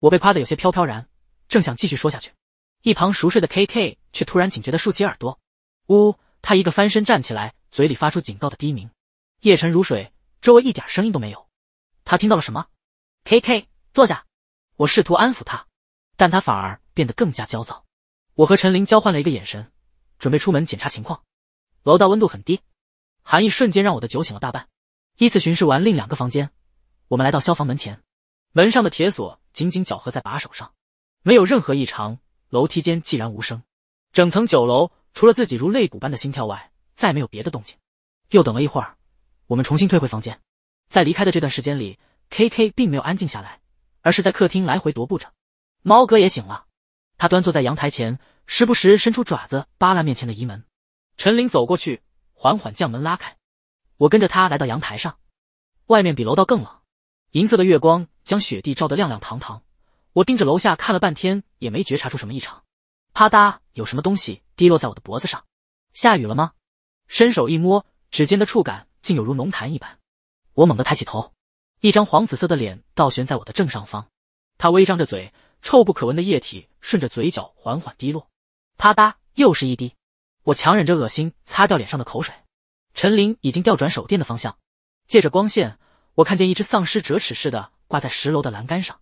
我被夸得有些飘飘然，正想继续说下去，一旁熟睡的 K K 却突然警觉地竖起耳朵，呜！他一个翻身站起来，嘴里发出警告的低鸣。夜沉如水，周围一点声音都没有，他听到了什么？K K，坐下。我试图安抚他，但他反而变得更加焦躁。我和陈林交换了一个眼神，准备出门检查情况。楼道温度很低，寒意瞬间让我的酒醒了大半。依次巡视完另两个房间，我们来到消防门前，门上的铁锁。紧紧搅合在把手上，没有任何异常。楼梯间寂然无声，整层九楼除了自己如肋骨般的心跳外，再没有别的动静。又等了一会儿，我们重新退回房间。在离开的这段时间里，K K 并没有安静下来，而是在客厅来回踱步着。猫哥也醒了，他端坐在阳台前，时不时伸出爪子扒拉面前的移门。陈林走过去，缓缓将门拉开。我跟着他来到阳台上，外面比楼道更冷。银色的月光将雪地照得亮亮堂堂，我盯着楼下看了半天，也没觉察出什么异常。啪嗒，有什么东西滴落在我的脖子上？下雨了吗？伸手一摸，指尖的触感竟有如浓痰一般。我猛地抬起头，一张黄紫色的脸倒悬在我的正上方，他微张着嘴，臭不可闻的液体顺着嘴角缓缓滴落。啪嗒，又是一滴。我强忍着恶心，擦掉脸上的口水。陈林已经调转手电的方向，借着光线。我看见一只丧尸折尺似的挂在十楼的栏杆上，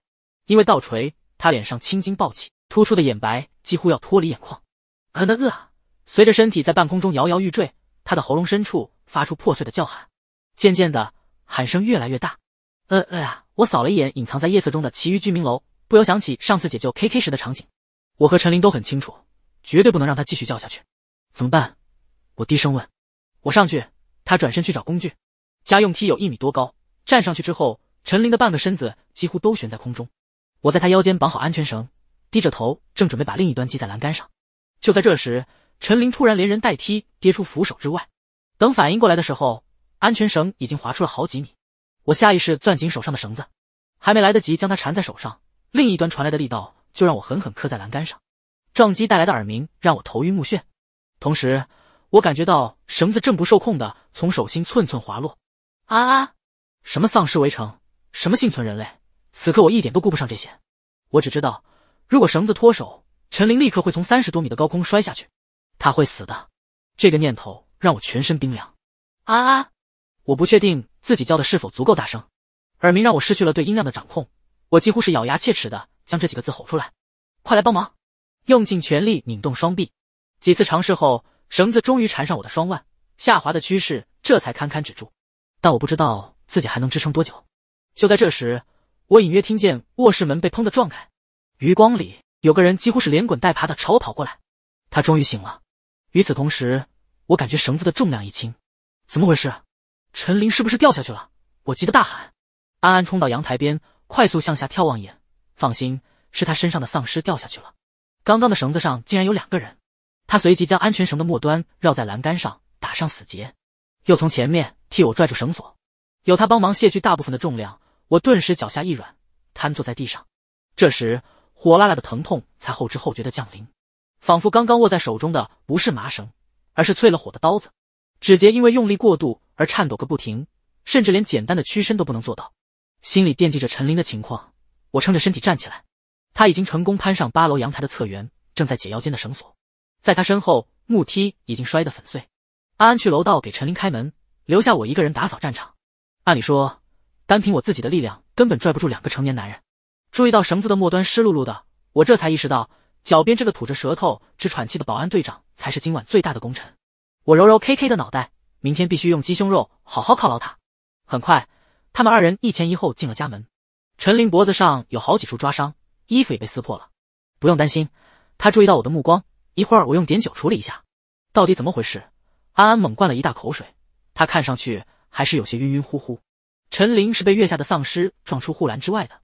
因为倒垂，他脸上青筋暴起，突出的眼白几乎要脱离眼眶。呃那呃，随着身体在半空中摇摇欲坠，他的喉咙深处发出破碎的叫喊，渐渐的喊声越来越大。呃哎呀！我扫了一眼隐藏在夜色中的其余居民楼，不由想起上次解救 K K 时的场景。我和陈林都很清楚，绝对不能让他继续叫下去。怎么办？我低声问。我上去。他转身去找工具，家用梯有一米多高。站上去之后，陈林的半个身子几乎都悬在空中。我在他腰间绑好安全绳，低着头，正准备把另一端系在栏杆上。就在这时，陈林突然连人带梯跌出扶手之外。等反应过来的时候，安全绳已经滑出了好几米。我下意识攥紧手上的绳子，还没来得及将它缠在手上，另一端传来的力道就让我狠狠磕在栏杆上，撞击带来的耳鸣让我头晕目眩。同时，我感觉到绳子正不受控的从手心寸寸滑落。啊啊！什么丧尸围城，什么幸存人类？此刻我一点都顾不上这些，我只知道，如果绳子脱手，陈林立刻会从三十多米的高空摔下去，他会死的。这个念头让我全身冰凉。安安，我不确定自己叫的是否足够大声，耳鸣让我失去了对音量的掌控，我几乎是咬牙切齿的将这几个字吼出来：“快来帮忙！”用尽全力拧动双臂，几次尝试后，绳子终于缠上我的双腕，下滑的趋势这才堪堪止住。但我不知道。自己还能支撑多久？就在这时，我隐约听见卧室门被砰的撞开，余光里有个人几乎是连滚带爬的朝我跑过来。他终于醒了。与此同时，我感觉绳子的重量一轻，怎么回事？陈林是不是掉下去了？我急得大喊。安安冲到阳台边，快速向下眺望一眼，放心，是他身上的丧尸掉下去了。刚刚的绳子上竟然有两个人。他随即将安全绳的末端绕在栏杆上，打上死结，又从前面替我拽住绳索。有他帮忙卸去大部分的重量，我顿时脚下一软，瘫坐在地上。这时，火辣辣的疼痛才后知后觉的降临，仿佛刚刚握在手中的不是麻绳，而是淬了火的刀子。指节因为用力过度而颤抖个不停，甚至连简单的屈伸都不能做到。心里惦记着陈林的情况，我撑着身体站起来。他已经成功攀上八楼阳台的侧缘，正在解腰间的绳索。在他身后，木梯已经摔得粉碎。安安去楼道给陈林开门，留下我一个人打扫战场。按理说，单凭我自己的力量根本拽不住两个成年男人。注意到绳子的末端湿漉漉的，我这才意识到，脚边这个吐着舌头、直喘气的保安队长才是今晚最大的功臣。我揉揉 K K 的脑袋，明天必须用鸡胸肉好好犒劳他。很快，他们二人一前一后进了家门。陈林脖子上有好几处抓伤，衣服也被撕破了。不用担心，他注意到我的目光，一会儿我用碘酒处理一下。到底怎么回事？安安猛灌了一大口水，他看上去。还是有些晕晕乎乎。陈林是被月下的丧尸撞出护栏之外的，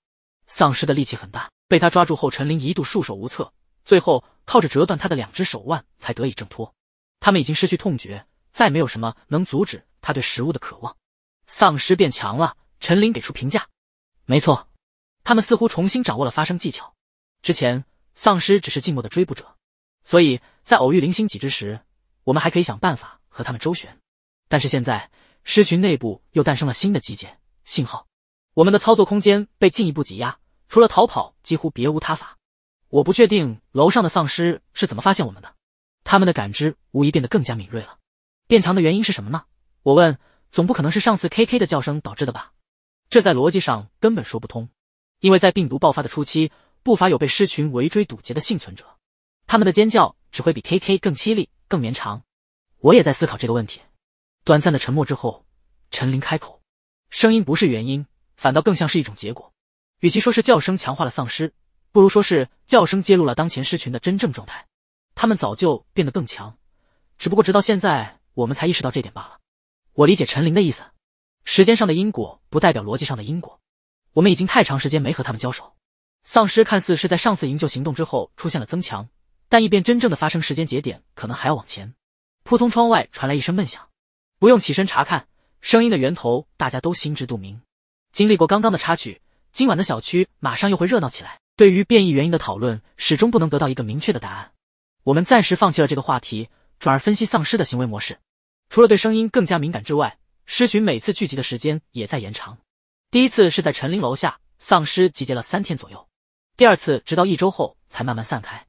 丧尸的力气很大，被他抓住后，陈林一度束手无策，最后靠着折断他的两只手腕才得以挣脱。他们已经失去痛觉，再没有什么能阻止他对食物的渴望。丧尸变强了，陈林给出评价。没错，他们似乎重新掌握了发声技巧。之前丧尸只是静默的追捕者，所以在偶遇零星几只时，我们还可以想办法和他们周旋。但是现在。狮群内部又诞生了新的基建。信号，我们的操作空间被进一步挤压，除了逃跑几乎别无他法。我不确定楼上的丧尸是怎么发现我们的，他们的感知无疑变得更加敏锐了。变强的原因是什么呢？我问。总不可能是上次 K K 的叫声导致的吧？这在逻辑上根本说不通，因为在病毒爆发的初期，不乏有被狮群围追堵截的幸存者，他们的尖叫只会比 K K 更凄厉、更绵长。我也在思考这个问题。短暂的沉默之后，陈琳开口，声音不是原因，反倒更像是一种结果。与其说是叫声强化了丧尸，不如说是叫声揭露了当前尸群的真正状态。他们早就变得更强，只不过直到现在我们才意识到这点罢了。我理解陈琳的意思，时间上的因果不代表逻辑上的因果。我们已经太长时间没和他们交手，丧尸看似是在上次营救行动之后出现了增强，但一边真正的发生时间节点可能还要往前。扑通，窗外传来一声闷响。不用起身查看声音的源头，大家都心知肚明。经历过刚刚的插曲，今晚的小区马上又会热闹起来。对于变异原因的讨论始终不能得到一个明确的答案，我们暂时放弃了这个话题，转而分析丧尸的行为模式。除了对声音更加敏感之外，尸群每次聚集的时间也在延长。第一次是在陈林楼下，丧尸集结了三天左右；第二次直到一周后才慢慢散开。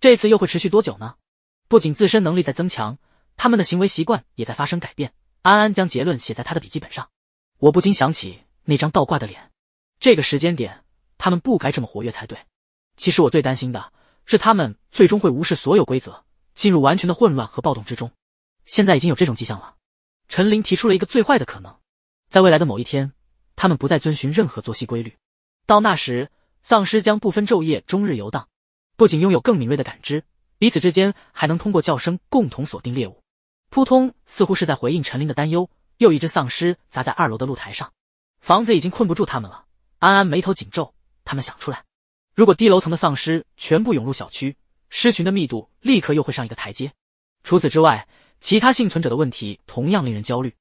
这次又会持续多久呢？不仅自身能力在增强。他们的行为习惯也在发生改变。安安将结论写在他的笔记本上，我不禁想起那张倒挂的脸。这个时间点，他们不该这么活跃才对。其实我最担心的是，他们最终会无视所有规则，进入完全的混乱和暴动之中。现在已经有这种迹象了。陈林提出了一个最坏的可能：在未来的某一天，他们不再遵循任何作息规律。到那时，丧尸将不分昼夜，终日游荡，不仅拥有更敏锐的感知，彼此之间还能通过叫声共同锁定猎物。扑通！似乎是在回应陈琳的担忧，又一只丧尸砸在二楼的露台上。房子已经困不住他们了。安安眉头紧皱，他们想出来。如果低楼层的丧尸全部涌入小区，尸群的密度立刻又会上一个台阶。除此之外，其他幸存者的问题同样令人焦虑。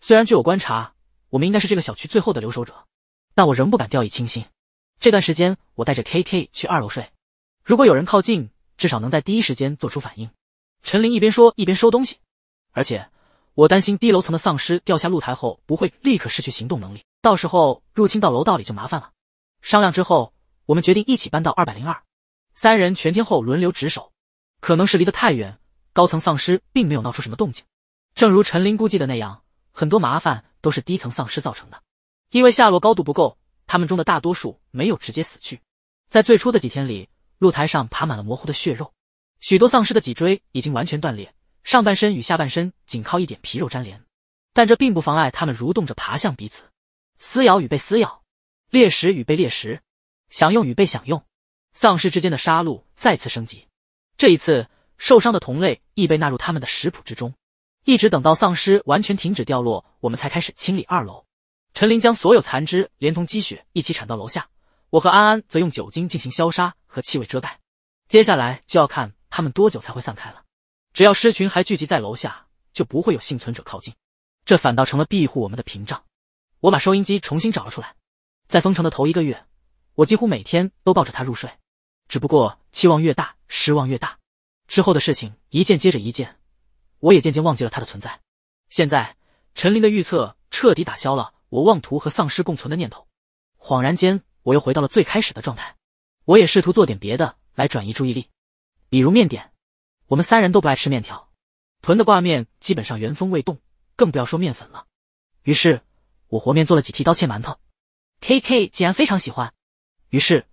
虽然据我观察，我们应该是这个小区最后的留守者，但我仍不敢掉以轻心。这段时间，我带着 KK 去二楼睡，如果有人靠近，至少能在第一时间做出反应。陈琳一边说一边收东西。而且，我担心低楼层的丧尸掉下露台后不会立刻失去行动能力，到时候入侵到楼道里就麻烦了。商量之后，我们决定一起搬到二百零二，三人全天候轮流值守。可能是离得太远，高层丧尸并没有闹出什么动静。正如陈林估计的那样，很多麻烦都是低层丧尸造成的。因为下落高度不够，他们中的大多数没有直接死去。在最初的几天里，露台上爬满了模糊的血肉，许多丧尸的脊椎已经完全断裂。上半身与下半身仅靠一点皮肉粘连，但这并不妨碍他们蠕动着爬向彼此，撕咬与被撕咬，猎食与被猎食，享用与被享用，丧尸之间的杀戮再次升级。这一次，受伤的同类亦被纳入他们的食谱之中。一直等到丧尸完全停止掉落，我们才开始清理二楼。陈林将所有残肢连同积雪一起铲到楼下，我和安安则用酒精进行消杀和气味遮盖。接下来就要看他们多久才会散开了。只要尸群还聚集在楼下，就不会有幸存者靠近。这反倒成了庇护我们的屏障。我把收音机重新找了出来。在封城的头一个月，我几乎每天都抱着它入睡。只不过期望越大，失望越大。之后的事情一件接着一件，我也渐渐忘记了它的存在。现在，陈林的预测彻底打消了我妄图和丧尸共存的念头。恍然间，我又回到了最开始的状态。我也试图做点别的来转移注意力，比如面点。我们三人都不爱吃面条，囤的挂面基本上原封未动，更不要说面粉了。于是，我和面做了几屉刀切馒头，K K 竟然非常喜欢。于是，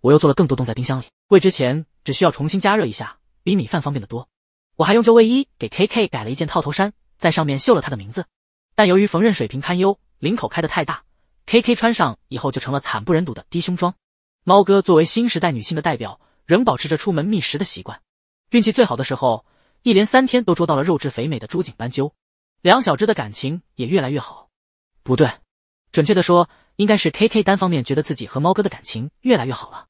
我又做了更多冻在冰箱里，喂之前只需要重新加热一下，比米饭方便的多。我还用旧卫衣给 K K 改了一件套头衫，在上面绣了他的名字，但由于缝纫水平堪忧，领口开的太大，K K 穿上以后就成了惨不忍睹的低胸装。猫哥作为新时代女性的代表，仍保持着出门觅食的习惯。运气最好的时候，一连三天都捉到了肉质肥美的猪颈斑鸠，两小只的感情也越来越好。不对，准确的说，应该是 K K 单方面觉得自己和猫哥的感情越来越好了。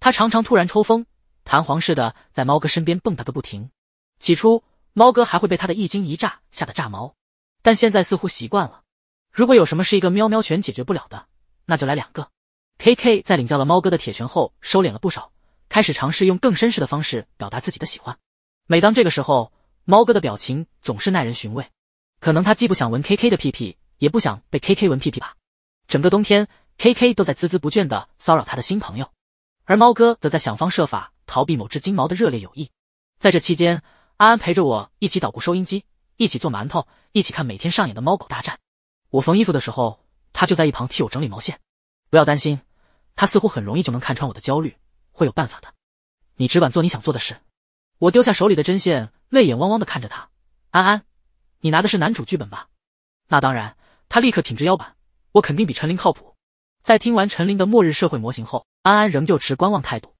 他常常突然抽风，弹簧似的在猫哥身边蹦跶个不停。起初，猫哥还会被他的一惊一乍吓得炸毛，但现在似乎习惯了。如果有什么是一个喵喵拳解决不了的，那就来两个。K K 在领教了猫哥的铁拳后，收敛了不少。开始尝试用更绅士的方式表达自己的喜欢。每当这个时候，猫哥的表情总是耐人寻味。可能他既不想闻 K K 的屁屁，也不想被 K K 闻屁屁吧。整个冬天，K K 都在孜孜不倦的骚扰他的新朋友，而猫哥则在想方设法逃避某只金毛的热烈友谊。在这期间，安安陪着我一起捣鼓收音机，一起做馒头，一起看每天上演的猫狗大战。我缝衣服的时候，他就在一旁替我整理毛线。不要担心，他似乎很容易就能看穿我的焦虑。会有办法的，你只管做你想做的事。我丢下手里的针线，泪眼汪汪的看着他。安安，你拿的是男主剧本吧？那当然。他立刻挺直腰板。我肯定比陈琳靠谱。在听完陈琳的末日社会模型后，安安仍旧持观望态度。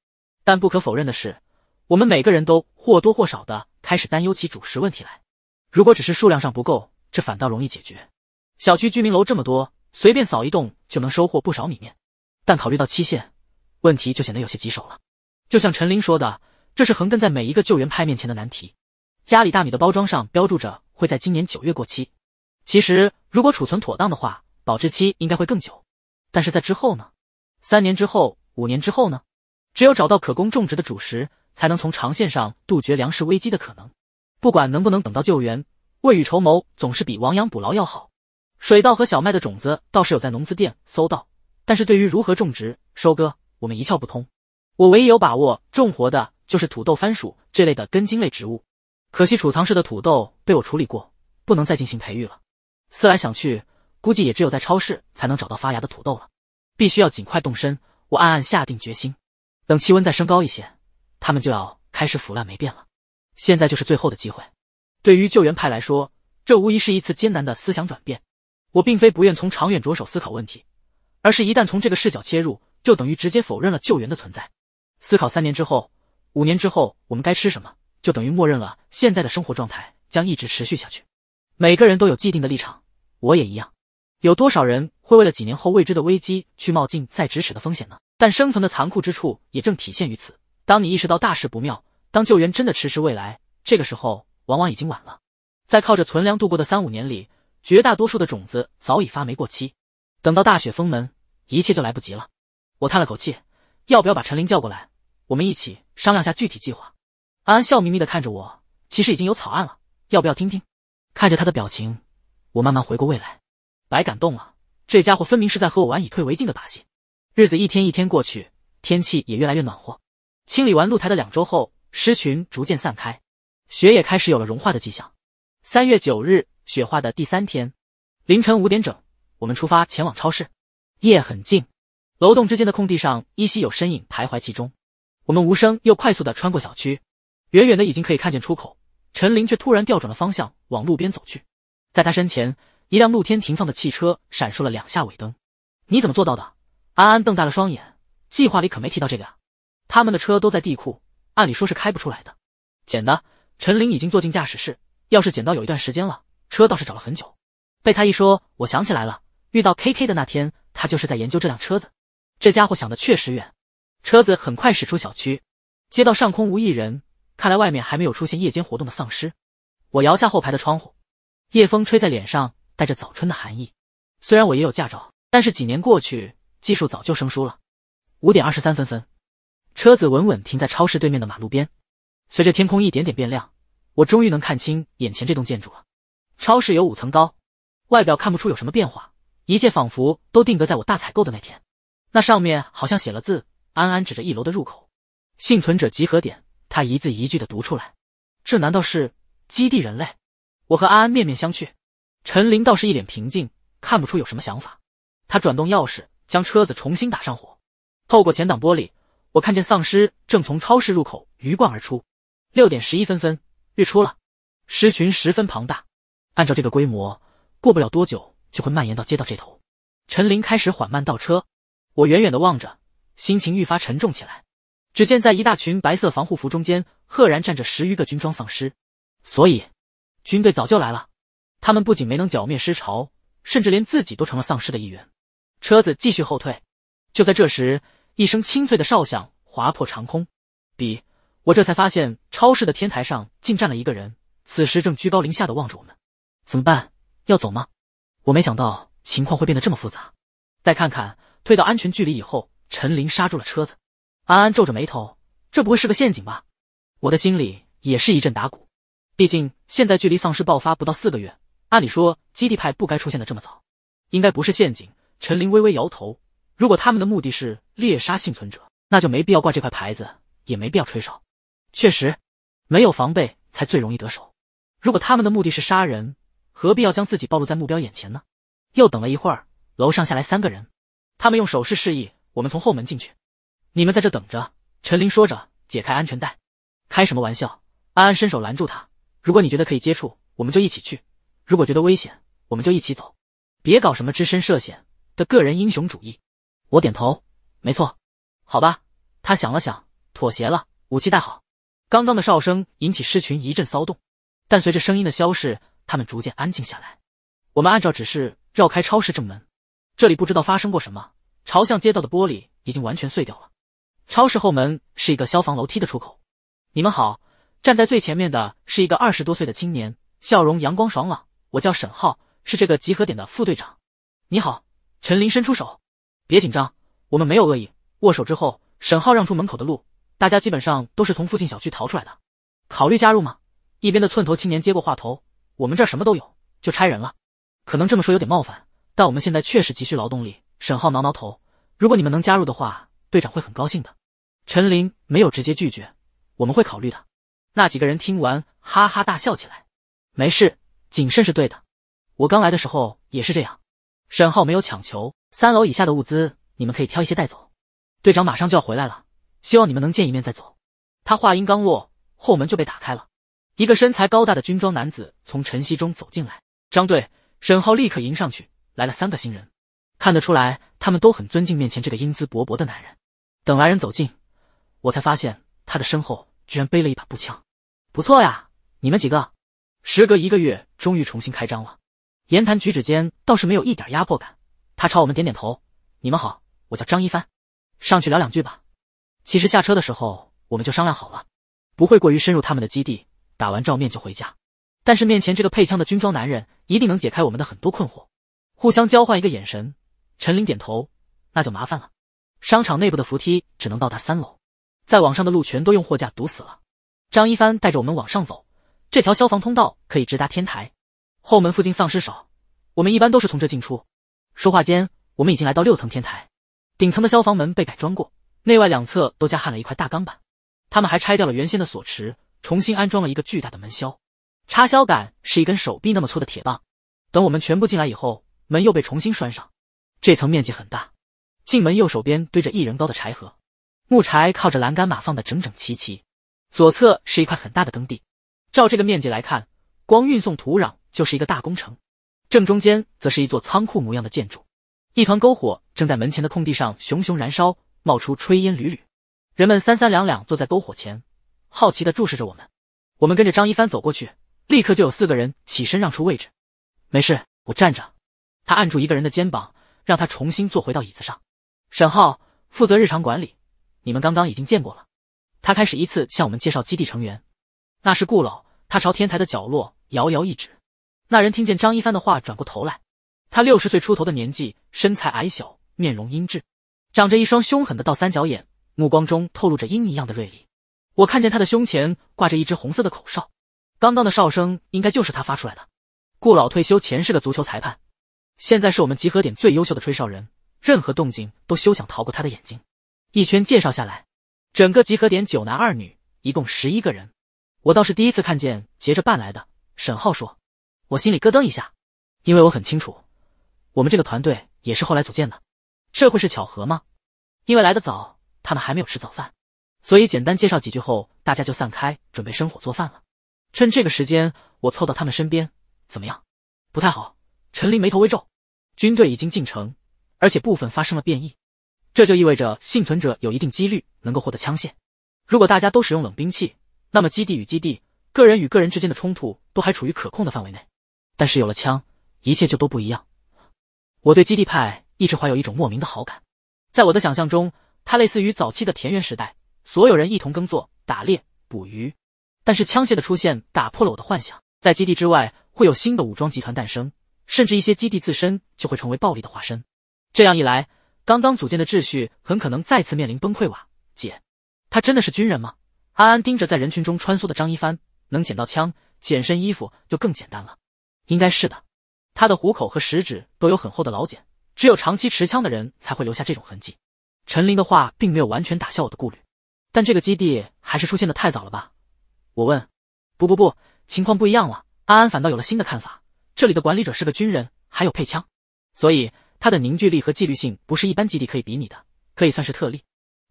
但不可否认的是，我们每个人都或多或少的开始担忧起主食问题来。如果只是数量上不够，这反倒容易解决。小区居民楼这么多，随便扫一栋就能收获不少米面。但考虑到期限。问题就显得有些棘手了。就像陈林说的，这是横亘在每一个救援派面前的难题。家里大米的包装上标注着会在今年九月过期。其实，如果储存妥当的话，保质期应该会更久。但是在之后呢？三年之后，五年之后呢？只有找到可供种植的主食，才能从长线上杜绝粮食危机的可能。不管能不能等到救援，未雨绸缪总是比亡羊补牢要好。水稻和小麦的种子倒是有在农资店搜到，但是对于如何种植、收割。我们一窍不通，我唯一有把握种活的就是土豆、番薯这类的根茎类植物。可惜储藏室的土豆被我处理过，不能再进行培育了。思来想去，估计也只有在超市才能找到发芽的土豆了。必须要尽快动身，我暗暗下定决心。等气温再升高一些，它们就要开始腐烂霉变了。现在就是最后的机会。对于救援派来说，这无疑是一次艰难的思想转变。我并非不愿从长远着手思考问题，而是一旦从这个视角切入。就等于直接否认了救援的存在。思考三年之后、五年之后我们该吃什么，就等于默认了现在的生活状态将一直持续下去。每个人都有既定的立场，我也一样。有多少人会为了几年后未知的危机去冒进在咫尺的风险呢？但生存的残酷之处也正体现于此：当你意识到大事不妙，当救援真的迟迟未来，这个时候往往已经晚了。在靠着存粮度过的三五年里，绝大多数的种子早已发霉过期。等到大雪封门，一切就来不及了。我叹了口气，要不要把陈林叫过来，我们一起商量下具体计划？安安笑眯眯的看着我，其实已经有草案了，要不要听听？看着他的表情，我慢慢回过味来，白感动了，这家伙分明是在和我玩以退为进的把戏。日子一天一天过去，天气也越来越暖和。清理完露台的两周后，狮群逐渐散开，雪也开始有了融化的迹象。三月九日，雪化的第三天，凌晨五点整，我们出发前往超市。夜很静。楼栋之间的空地上，依稀有身影徘徊其中。我们无声又快速的穿过小区，远远的已经可以看见出口。陈林却突然调转了方向，往路边走去。在他身前，一辆露天停放的汽车闪烁了两下尾灯。你怎么做到的？安安瞪大了双眼，计划里可没提到这个啊！他们的车都在地库，按理说是开不出来的。捡的。陈林已经坐进驾驶室，要是捡到有一段时间了，车倒是找了很久。被他一说，我想起来了，遇到 K K 的那天，他就是在研究这辆车子。这家伙想的确实远，车子很快驶出小区，街道上空无一人，看来外面还没有出现夜间活动的丧尸。我摇下后排的窗户，夜风吹在脸上，带着早春的寒意。虽然我也有驾照，但是几年过去，技术早就生疏了。五点二十三分分，车子稳稳停在超市对面的马路边。随着天空一点点变亮，我终于能看清眼前这栋建筑了。超市有五层高，外表看不出有什么变化，一切仿佛都定格在我大采购的那天。那上面好像写了字，安安指着一楼的入口，“幸存者集合点。”他一字一句的读出来。这难道是基地人类？我和安安面面相觑，陈林倒是一脸平静，看不出有什么想法。他转动钥匙，将车子重新打上火。透过前挡玻璃，我看见丧尸正从超市入口鱼贯而出。六点十一分分日出了，尸群十分庞大。按照这个规模，过不了多久就会蔓延到街道这头。陈林开始缓慢倒车。我远远的望着，心情愈发沉重起来。只见在一大群白色防护服中间，赫然站着十余个军装丧尸。所以，军队早就来了。他们不仅没能剿灭尸潮，甚至连自己都成了丧尸的一员。车子继续后退。就在这时，一声清脆的哨响划破长空。比，我这才发现超市的天台上竟站了一个人，此时正居高临下的望着我们。怎么办？要走吗？我没想到情况会变得这么复杂。再看看。退到安全距离以后，陈林刹住了车子。安安皱着眉头：“这不会是个陷阱吧？”我的心里也是一阵打鼓。毕竟现在距离丧尸爆发不到四个月，按理说基地派不该出现的这么早，应该不是陷阱。陈林微微摇头：“如果他们的目的是猎杀幸存者，那就没必要挂这块牌子，也没必要吹哨。确实，没有防备才最容易得手。如果他们的目的是杀人，何必要将自己暴露在目标眼前呢？”又等了一会儿，楼上下来三个人。他们用手势示意我们从后门进去，你们在这等着。”陈林说着，解开安全带。“开什么玩笑！”安安伸手拦住他。“如果你觉得可以接触，我们就一起去；如果觉得危险，我们就一起走。别搞什么只身涉险的个人英雄主义。”我点头，没错。好吧，他想了想，妥协了。武器带好。刚刚的哨声引起狮群一阵骚动，但随着声音的消逝，他们逐渐安静下来。我们按照指示绕开超市正门。这里不知道发生过什么，朝向街道的玻璃已经完全碎掉了。超市后门是一个消防楼梯的出口。你们好，站在最前面的是一个二十多岁的青年，笑容阳光爽朗。我叫沈浩，是这个集合点的副队长。你好，陈林伸出手，别紧张，我们没有恶意。握手之后，沈浩让出门口的路。大家基本上都是从附近小区逃出来的，考虑加入吗？一边的寸头青年接过话头，我们这儿什么都有，就差人了。可能这么说有点冒犯。但我们现在确实急需劳动力。沈浩挠挠头：“如果你们能加入的话，队长会很高兴的。”陈林没有直接拒绝：“我们会考虑的。”那几个人听完，哈哈大笑起来：“没事，谨慎是对的。我刚来的时候也是这样。”沈浩没有强求：“三楼以下的物资你们可以挑一些带走。队长马上就要回来了，希望你们能见一面再走。”他话音刚落，后门就被打开了，一个身材高大的军装男子从晨曦中走进来。张队，沈浩立刻迎上去。来了三个新人，看得出来，他们都很尊敬面前这个英姿勃勃的男人。等来人走近，我才发现他的身后居然背了一把步枪，不错呀！你们几个，时隔一个月终于重新开张了，言谈举止间倒是没有一点压迫感。他朝我们点点头：“你们好，我叫张一帆，上去聊两句吧。”其实下车的时候我们就商量好了，不会过于深入他们的基地，打完照面就回家。但是面前这个配枪的军装男人，一定能解开我们的很多困惑。互相交换一个眼神，陈林点头。那就麻烦了。商场内部的扶梯只能到达三楼，在往上的路全都用货架堵死了。张一帆带着我们往上走，这条消防通道可以直达天台。后门附近丧尸少，我们一般都是从这进出。说话间，我们已经来到六层天台。顶层的消防门被改装过，内外两侧都加焊了一块大钢板。他们还拆掉了原先的锁匙，重新安装了一个巨大的门销。插销杆是一根手臂那么粗的铁棒。等我们全部进来以后。门又被重新拴上，这层面积很大。进门右手边堆着一人高的柴禾，木柴靠着栏杆码放的整整齐齐。左侧是一块很大的耕地，照这个面积来看，光运送土壤就是一个大工程。正中间则是一座仓库模样的建筑，一团篝火正在门前的空地上熊熊燃烧，冒出炊烟缕缕。人们三三两两坐在篝火前，好奇的注视着我们。我们跟着张一帆走过去，立刻就有四个人起身让出位置。没事，我站着。他按住一个人的肩膀，让他重新坐回到椅子上。沈浩负责日常管理，你们刚刚已经见过了。他开始依次向我们介绍基地成员。那是顾老，他朝天台的角落遥遥一指。那人听见张一帆的话，转过头来。他六十岁出头的年纪，身材矮小，面容英俊，长着一双凶狠的倒三角眼，目光中透露着鹰一样的锐利。我看见他的胸前挂着一只红色的口哨，刚刚的哨声应该就是他发出来的。顾老退休前是个足球裁判。现在是我们集合点最优秀的吹哨人，任何动静都休想逃过他的眼睛。一圈介绍下来，整个集合点九男二女，一共十一个人。我倒是第一次看见结着伴来的。沈浩说，我心里咯噔一下，因为我很清楚，我们这个团队也是后来组建的，这会是巧合吗？因为来得早，他们还没有吃早饭，所以简单介绍几句后，大家就散开准备生火做饭了。趁这个时间，我凑到他们身边，怎么样？不太好。陈林眉头微皱。军队已经进城，而且部分发生了变异，这就意味着幸存者有一定几率能够获得枪械。如果大家都使用冷兵器，那么基地与基地、个人与个人之间的冲突都还处于可控的范围内。但是有了枪，一切就都不一样。我对基地派一直怀有一种莫名的好感，在我的想象中，它类似于早期的田园时代，所有人一同耕作、打猎、捕鱼。但是枪械的出现打破了我的幻想，在基地之外会有新的武装集团诞生。甚至一些基地自身就会成为暴力的化身，这样一来，刚刚组建的秩序很可能再次面临崩溃。瓦姐，他真的是军人吗？安安盯着在人群中穿梭的张一帆，能捡到枪，捡身衣服就更简单了。应该是的，他的虎口和食指都有很厚的老茧，只有长期持枪的人才会留下这种痕迹。陈林的话并没有完全打消我的顾虑，但这个基地还是出现的太早了吧？我问。不不不，情况不一样了。安安反倒有了新的看法。这里的管理者是个军人，还有配枪，所以他的凝聚力和纪律性不是一般基地可以比拟的，可以算是特例。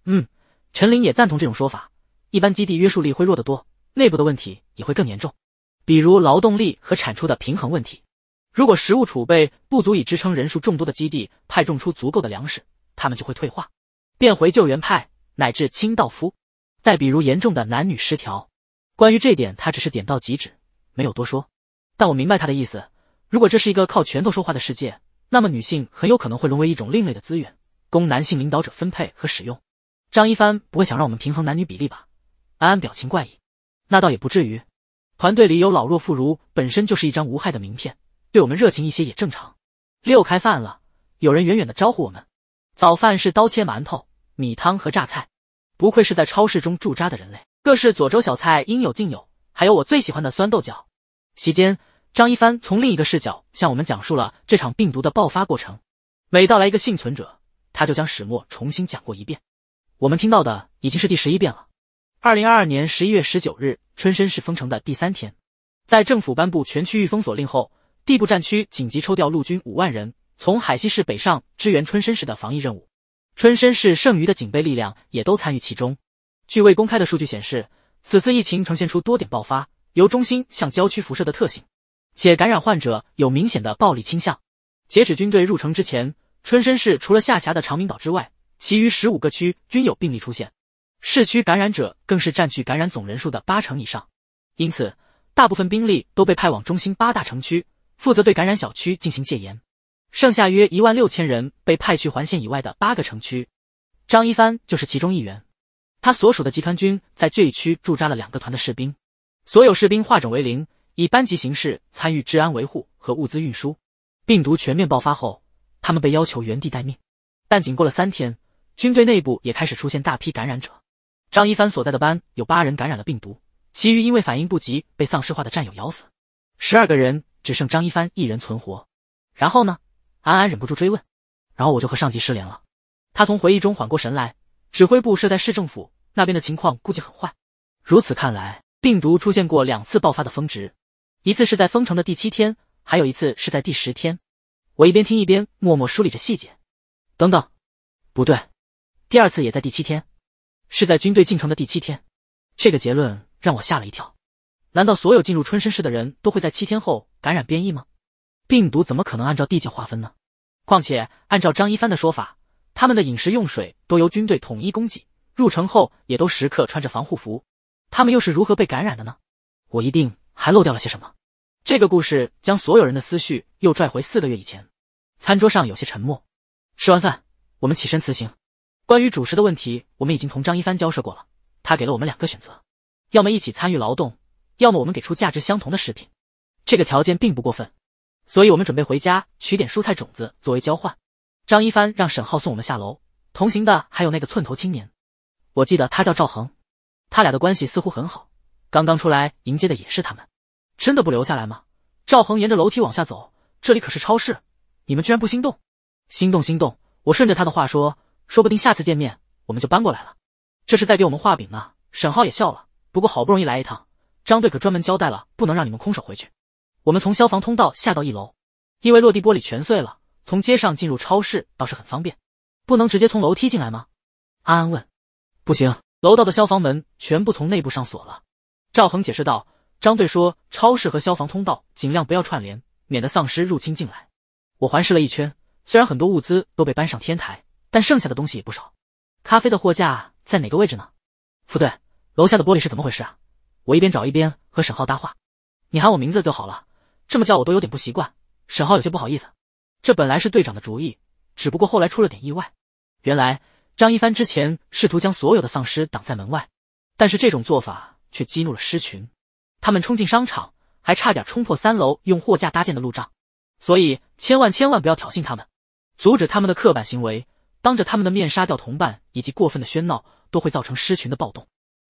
嗯，陈林也赞同这种说法。一般基地约束力会弱得多，内部的问题也会更严重，比如劳动力和产出的平衡问题。如果食物储备不足以支撑人数众多的基地，派种出足够的粮食，他们就会退化，变回救援派乃至清道夫。再比如严重的男女失调。关于这点，他只是点到即止，没有多说，但我明白他的意思。如果这是一个靠拳头说话的世界，那么女性很有可能会沦为一种另类的资源，供男性领导者分配和使用。张一帆不会想让我们平衡男女比例吧？安安表情怪异，那倒也不至于。团队里有老弱妇孺，本身就是一张无害的名片，对我们热情一些也正常。六开饭了，有人远远的招呼我们。早饭是刀切馒头、米汤和榨菜，不愧是在超市中驻扎的人类，各式佐粥小菜应有尽有，还有我最喜欢的酸豆角。席间。张一帆从另一个视角向我们讲述了这场病毒的爆发过程。每到来一个幸存者，他就将始末重新讲过一遍。我们听到的已经是第十一遍了。二零二二年十一月十九日，春申市封城的第三天，在政府颁布全区域封锁令后，地部战区紧急抽调陆军五万人从海西市北上支援春申市的防疫任务，春申市剩余的警备力量也都参与其中。据未公开的数据显示，此次疫情呈现出多点爆发、由中心向郊区辐射的特性。且感染患者有明显的暴力倾向。截止军队入城之前，春申市除了下辖的长明岛之外，其余十五个区均有病例出现。市区感染者更是占据感染总人数的八成以上。因此，大部分兵力都被派往中心八大城区，负责对感染小区进行戒严。剩下约一万六千人被派去环线以外的八个城区。张一帆就是其中一员。他所属的集团军在这一区驻扎了两个团的士兵，所有士兵化整为零。以班级形式参与治安维护和物资运输。病毒全面爆发后，他们被要求原地待命。但仅过了三天，军队内部也开始出现大批感染者。张一帆所在的班有八人感染了病毒，其余因为反应不及被丧尸化的战友咬死。十二个人只剩张一帆一人存活。然后呢？安安忍不住追问。然后我就和上级失联了。他从回忆中缓过神来。指挥部设在市政府那边的情况估计很坏。如此看来，病毒出现过两次爆发的峰值。一次是在封城的第七天，还有一次是在第十天。我一边听一边默默梳理着细节。等等，不对，第二次也在第七天，是在军队进城的第七天。这个结论让我吓了一跳。难道所有进入春申市的人都会在七天后感染变异吗？病毒怎么可能按照地界划分呢？况且，按照张一帆的说法，他们的饮食、用水都由军队统一供给，入城后也都时刻穿着防护服，他们又是如何被感染的呢？我一定。还漏掉了些什么？这个故事将所有人的思绪又拽回四个月以前。餐桌上有些沉默。吃完饭，我们起身辞行。关于主食的问题，我们已经同张一帆交涉过了。他给了我们两个选择：要么一起参与劳动，要么我们给出价值相同的食品。这个条件并不过分，所以我们准备回家取点蔬菜种子作为交换。张一帆让沈浩送我们下楼，同行的还有那个寸头青年。我记得他叫赵恒，他俩的关系似乎很好。刚刚出来迎接的也是他们，真的不留下来吗？赵恒沿着楼梯往下走，这里可是超市，你们居然不心动？心动，心动！我顺着他的话说，说不定下次见面我们就搬过来了。这是在给我们画饼呢。沈浩也笑了，不过好不容易来一趟，张队可专门交代了，不能让你们空手回去。我们从消防通道下到一楼，因为落地玻璃全碎了，从街上进入超市倒是很方便。不能直接从楼梯进来吗？安安问。不行，楼道的消防门全部从内部上锁了。赵恒解释道：“张队说，超市和消防通道尽量不要串联，免得丧尸入侵进来。”我环视了一圈，虽然很多物资都被搬上天台，但剩下的东西也不少。咖啡的货架在哪个位置呢？副队，楼下的玻璃是怎么回事啊？我一边找一边和沈浩搭话：“你喊我名字就好了，这么叫我都有点不习惯。”沈浩有些不好意思。这本来是队长的主意，只不过后来出了点意外。原来张一帆之前试图将所有的丧尸挡在门外，但是这种做法……却激怒了狮群，他们冲进商场，还差点冲破三楼用货架搭建的路障。所以千万千万不要挑衅他们，阻止他们的刻板行为，当着他们的面杀掉同伴以及过分的喧闹，都会造成狮群的暴动。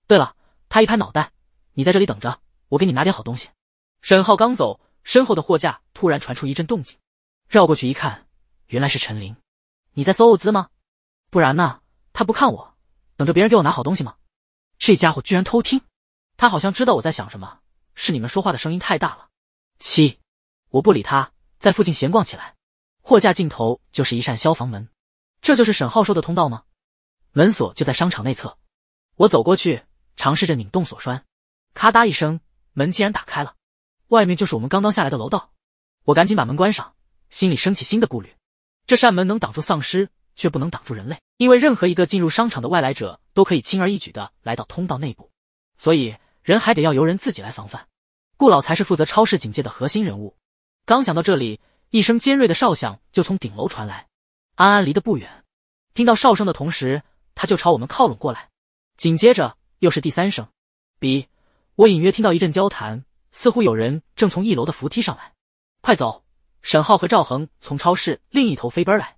对了，他一拍脑袋，你在这里等着，我给你拿点好东西。沈浩刚走，身后的货架突然传出一阵动静，绕过去一看，原来是陈林。你在搜物资吗？不然呢？他不看我，等着别人给我拿好东西吗？这家伙居然偷听！他好像知道我在想什么，是你们说话的声音太大了。七，我不理他，在附近闲逛起来。货架尽头就是一扇消防门，这就是沈浩说的通道吗？门锁就在商场内侧，我走过去，尝试着拧动锁栓，咔嗒一声，门竟然打开了。外面就是我们刚刚下来的楼道，我赶紧把门关上，心里升起新的顾虑：这扇门能挡住丧尸，却不能挡住人类，因为任何一个进入商场的外来者都可以轻而易举的来到通道内部，所以。人还得要由人自己来防范，顾老才是负责超市警戒的核心人物。刚想到这里，一声尖锐的哨响就从顶楼传来。安安离得不远，听到哨声的同时，他就朝我们靠拢过来。紧接着又是第三声。比，我隐约听到一阵交谈，似乎有人正从一楼的扶梯上来。快走！沈浩和赵恒从超市另一头飞奔来，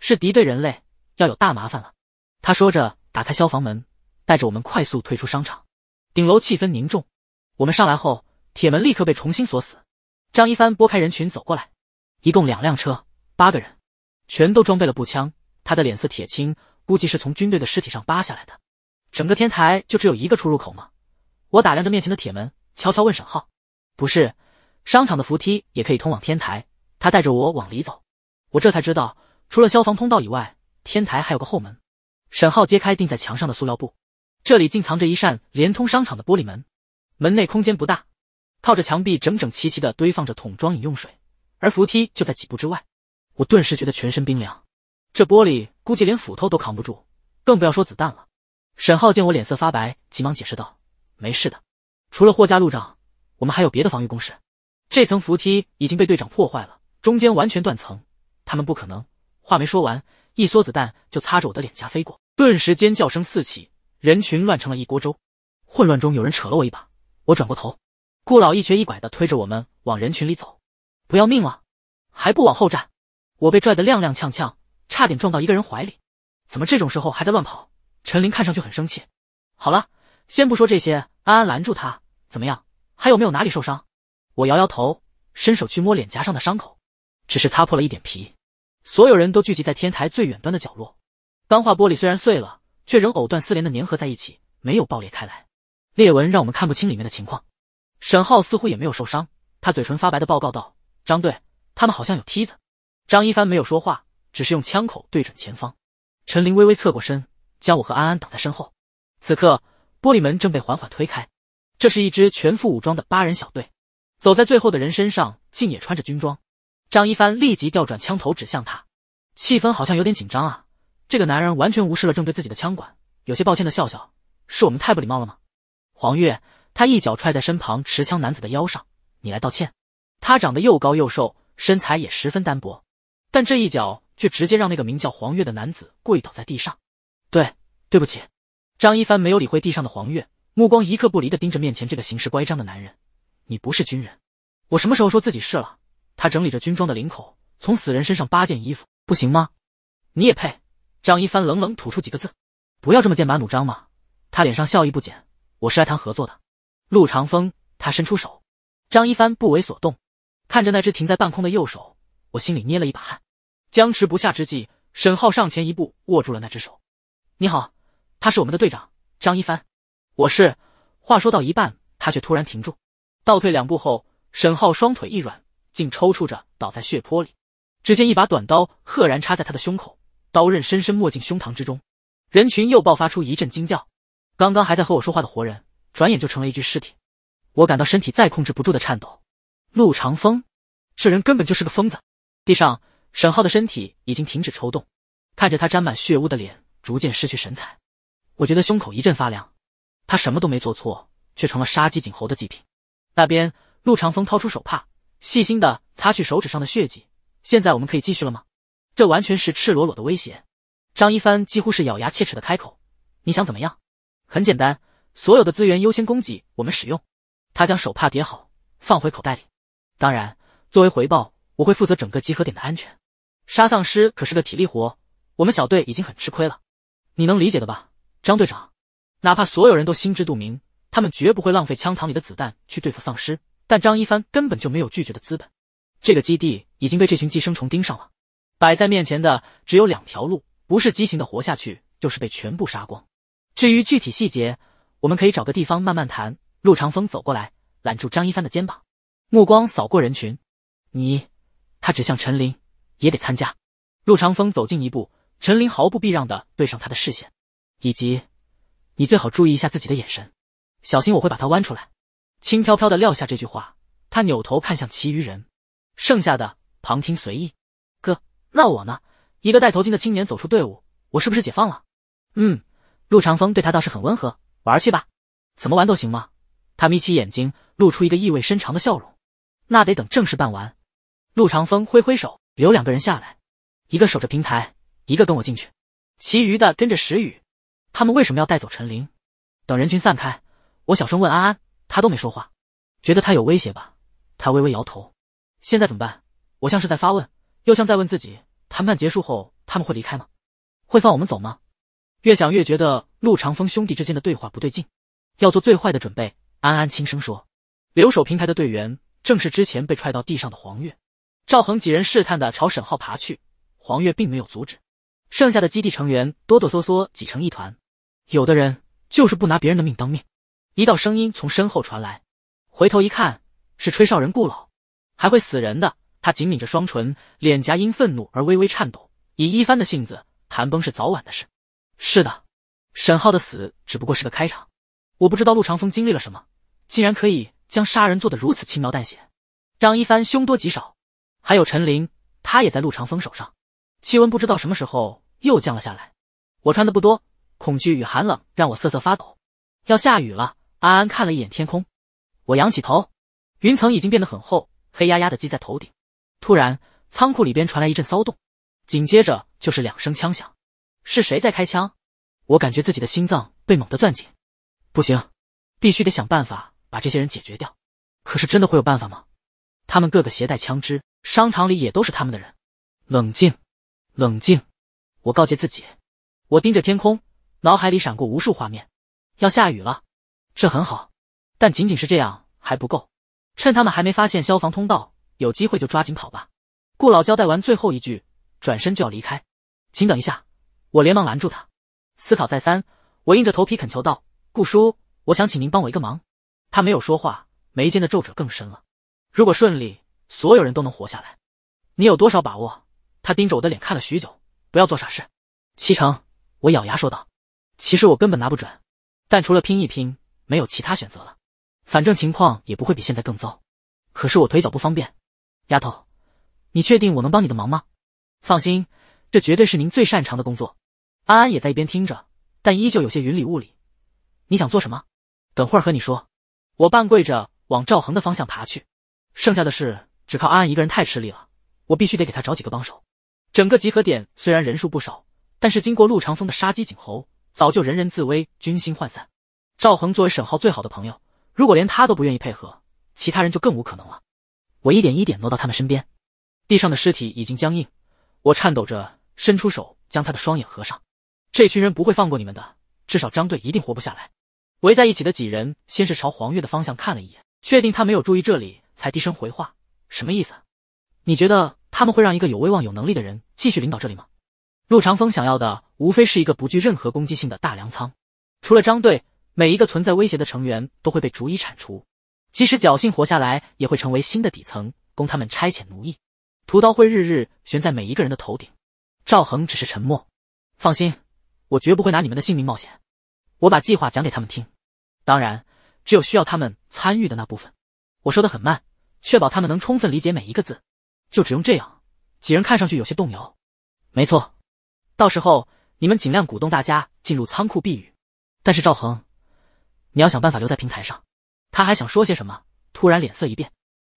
是敌对人类，要有大麻烦了。他说着，打开消防门，带着我们快速退出商场。顶楼气氛凝重，我们上来后，铁门立刻被重新锁死。张一帆拨开人群走过来，一共两辆车，八个人，全都装备了步枪。他的脸色铁青，估计是从军队的尸体上扒下来的。整个天台就只有一个出入口吗？我打量着面前的铁门，悄悄问沈浩：“不是，商场的扶梯也可以通往天台。”他带着我往里走，我这才知道，除了消防通道以外，天台还有个后门。沈浩揭开钉在墙上的塑料布。这里竟藏着一扇连通商场的玻璃门，门内空间不大，靠着墙壁整整齐齐的堆放着桶装饮用水，而扶梯就在几步之外。我顿时觉得全身冰凉，这玻璃估计连斧头都扛不住，更不要说子弹了。沈浩见我脸色发白，急忙解释道：“没事的，除了霍家路障，我们还有别的防御工事。这层扶梯已经被队长破坏了，中间完全断层，他们不可能。”话没说完，一梭子弹就擦着我的脸颊飞过，顿时尖叫声四起。人群乱成了一锅粥，混乱中有人扯了我一把，我转过头，顾老一瘸一拐的推着我们往人群里走，不要命了，还不往后站？我被拽得踉踉跄跄，差点撞到一个人怀里。怎么这种时候还在乱跑？陈林看上去很生气。好了，先不说这些，安安拦住他，怎么样？还有没有哪里受伤？我摇摇头，伸手去摸脸颊上的伤口，只是擦破了一点皮。所有人都聚集在天台最远端的角落，钢化玻璃虽然碎了。却仍藕断丝连的粘合在一起，没有爆裂开来，裂纹让我们看不清里面的情况。沈浩似乎也没有受伤，他嘴唇发白的报告道：“张队，他们好像有梯子。”张一帆没有说话，只是用枪口对准前方。陈林微微侧过身，将我和安安挡在身后。此刻，玻璃门正被缓缓推开，这是一支全副武装的八人小队，走在最后的人身上竟也穿着军装。张一帆立即调转枪头指向他，气氛好像有点紧张啊。这个男人完全无视了正对自己的枪管，有些抱歉的笑笑：“是我们太不礼貌了吗？”黄月，他一脚踹在身旁持枪男子的腰上：“你来道歉。”他长得又高又瘦，身材也十分单薄，但这一脚却直接让那个名叫黄月的男子跪倒在地上。“对，对不起。”张一帆没有理会地上的黄月，目光一刻不离的盯着面前这个行事乖张的男人：“你不是军人，我什么时候说自己是了？”他整理着军装的领口，从死人身上扒件衣服，不行吗？你也配？张一帆冷冷吐出几个字：“不要这么剑拔弩张嘛。”他脸上笑意不减，“我是来谈合作的。”陆长风，他伸出手，张一帆不为所动，看着那只停在半空的右手，我心里捏了一把汗。僵持不下之际，沈浩上前一步，握住了那只手。“你好，他是我们的队长，张一帆。”我是话说到一半，他却突然停住，倒退两步后，沈浩双腿一软，竟抽搐着倒在血泊里。只见一把短刀赫然插在他的胸口。刀刃深深没进胸膛之中，人群又爆发出一阵惊叫。刚刚还在和我说话的活人，转眼就成了一具尸体。我感到身体再控制不住的颤抖。陆长风，这人根本就是个疯子。地上，沈浩的身体已经停止抽动，看着他沾满血污的脸逐渐失去神采，我觉得胸口一阵发凉。他什么都没做错，却成了杀鸡儆猴的祭品。那边，陆长风掏出手帕，细心的擦去手指上的血迹。现在我们可以继续了吗？这完全是赤裸裸的威胁，张一帆几乎是咬牙切齿的开口：“你想怎么样？很简单，所有的资源优先供给我们使用。”他将手帕叠好，放回口袋里。当然，作为回报，我会负责整个集合点的安全。杀丧尸可是个体力活，我们小队已经很吃亏了，你能理解的吧，张队长？哪怕所有人都心知肚明，他们绝不会浪费枪膛里的子弹去对付丧尸，但张一帆根本就没有拒绝的资本。这个基地已经被这群寄生虫盯上了。摆在面前的只有两条路，不是畸形的活下去，就是被全部杀光。至于具体细节，我们可以找个地方慢慢谈。陆长风走过来，揽住张一帆的肩膀，目光扫过人群。你，他指向陈林，也得参加。陆长风走近一步，陈林毫不避让的对上他的视线，以及，你最好注意一下自己的眼神，小心我会把他弯出来。轻飘飘的撂下这句话，他扭头看向其余人，剩下的旁听随意。那我呢？一个戴头巾的青年走出队伍，我是不是解放了？嗯，陆长风对他倒是很温和。玩去吧，怎么玩都行吗？他眯起眼睛，露出一个意味深长的笑容。那得等正式办完。陆长风挥挥手，留两个人下来，一个守着平台，一个跟我进去，其余的跟着石宇。他们为什么要带走陈林？等人群散开，我小声问安安，他都没说话，觉得他有威胁吧？他微微摇头。现在怎么办？我像是在发问。又像在问自己，谈判结束后他们会离开吗？会放我们走吗？越想越觉得陆长风兄弟之间的对话不对劲，要做最坏的准备。安安轻声说：“留守平台的队员正是之前被踹到地上的黄月、赵恒几人，试探的朝沈浩爬去。黄月并没有阻止，剩下的基地成员哆哆嗦嗦挤成一团。有的人就是不拿别人的命当命。”一道声音从身后传来，回头一看，是吹哨人顾老：“还会死人的。”他紧抿着双唇，脸颊因愤怒而微微颤抖。以一帆的性子，谈崩是早晚的事。是的，沈浩的死只不过是个开场。我不知道陆长风经历了什么，竟然可以将杀人做得如此轻描淡写。张一帆凶多吉少，还有陈林，他也在陆长风手上。气温不知道什么时候又降了下来，我穿的不多，恐惧与寒冷让我瑟瑟发抖。要下雨了，安安看了一眼天空，我仰起头，云层已经变得很厚，黑压压的积在头顶。突然，仓库里边传来一阵骚动，紧接着就是两声枪响。是谁在开枪？我感觉自己的心脏被猛地攥紧。不行，必须得想办法把这些人解决掉。可是真的会有办法吗？他们个个携带枪支，商场里也都是他们的人。冷静，冷静，我告诫自己。我盯着天空，脑海里闪过无数画面。要下雨了，这很好，但仅仅是这样还不够。趁他们还没发现消防通道。有机会就抓紧跑吧。顾老交代完最后一句，转身就要离开。请等一下，我连忙拦住他。思考再三，我硬着头皮恳求道：“顾叔，我想请您帮我一个忙。”他没有说话，眉间的皱褶更深了。如果顺利，所有人都能活下来。你有多少把握？他盯着我的脸看了许久。不要做傻事，七成。我咬牙说道：“其实我根本拿不准，但除了拼一拼，没有其他选择了。反正情况也不会比现在更糟。可是我腿脚不方便。”丫头，你确定我能帮你的忙吗？放心，这绝对是您最擅长的工作。安安也在一边听着，但依旧有些云里雾里。你想做什么？等会儿和你说。我半跪着往赵恒的方向爬去，剩下的事只靠安安一个人太吃力了，我必须得给他找几个帮手。整个集合点虽然人数不少，但是经过陆长风的杀鸡儆猴，早就人人自危，军心涣散。赵恒作为沈浩最好的朋友，如果连他都不愿意配合，其他人就更无可能了。我一点一点挪到他们身边，地上的尸体已经僵硬。我颤抖着伸出手，将他的双眼合上。这群人不会放过你们的，至少张队一定活不下来。围在一起的几人先是朝黄月的方向看了一眼，确定他没有注意这里，才低声回话：“什么意思？你觉得他们会让一个有威望、有能力的人继续领导这里吗？”陆长风想要的无非是一个不具任何攻击性的大粮仓，除了张队，每一个存在威胁的成员都会被逐一铲除。即使侥幸活下来，也会成为新的底层，供他们差遣奴役。屠刀会日日悬在每一个人的头顶。赵恒只是沉默。放心，我绝不会拿你们的性命冒险。我把计划讲给他们听，当然，只有需要他们参与的那部分。我说的很慢，确保他们能充分理解每一个字。就只用这样。几人看上去有些动摇。没错，到时候你们尽量鼓动大家进入仓库避雨。但是赵恒，你要想办法留在平台上。他还想说些什么，突然脸色一变，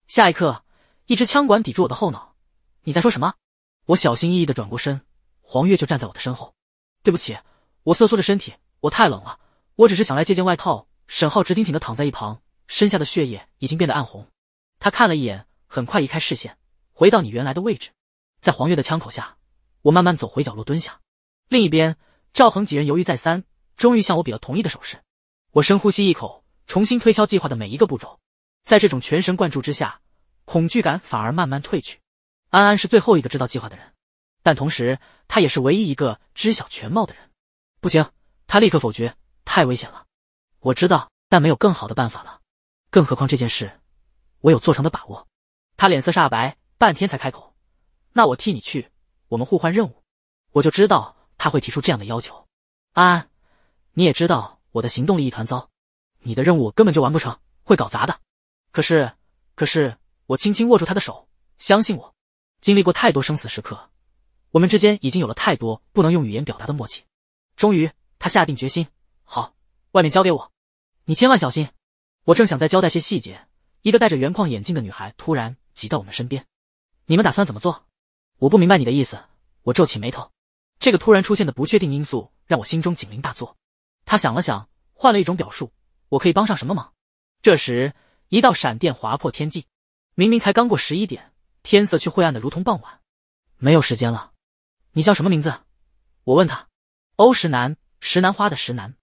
下一刻，一支枪管抵住我的后脑。你在说什么？我小心翼翼的转过身，黄月就站在我的身后。对不起，我瑟缩着身体，我太冷了。我只是想来借件外套。沈浩直挺挺的躺在一旁，身下的血液已经变得暗红。他看了一眼，很快移开视线，回到你原来的位置。在黄月的枪口下，我慢慢走回角落蹲下。另一边，赵恒几人犹豫再三，终于向我比了同意的手势。我深呼吸一口。重新推敲计划的每一个步骤，在这种全神贯注之下，恐惧感反而慢慢褪去。安安是最后一个知道计划的人，但同时，他也是唯一一个知晓全貌的人。不行，他立刻否决，太危险了。我知道，但没有更好的办法了。更何况这件事，我有做成的把握。他脸色煞白，半天才开口：“那我替你去，我们互换任务。”我就知道他会提出这样的要求。安安，你也知道我的行动力一团糟。你的任务根本就完不成，会搞砸的。可是，可是，我轻轻握住他的手，相信我。经历过太多生死时刻，我们之间已经有了太多不能用语言表达的默契。终于，他下定决心，好，外面交给我，你千万小心。我正想再交代些细节，一个戴着圆框眼镜的女孩突然挤到我们身边，你们打算怎么做？我不明白你的意思。我皱起眉头，这个突然出现的不确定因素让我心中警铃大作。他想了想，换了一种表述。我可以帮上什么忙？这时，一道闪电划破天际，明明才刚过十一点，天色却晦暗的如同傍晚。没有时间了。你叫什么名字？我问他。欧石楠，石楠花的石楠。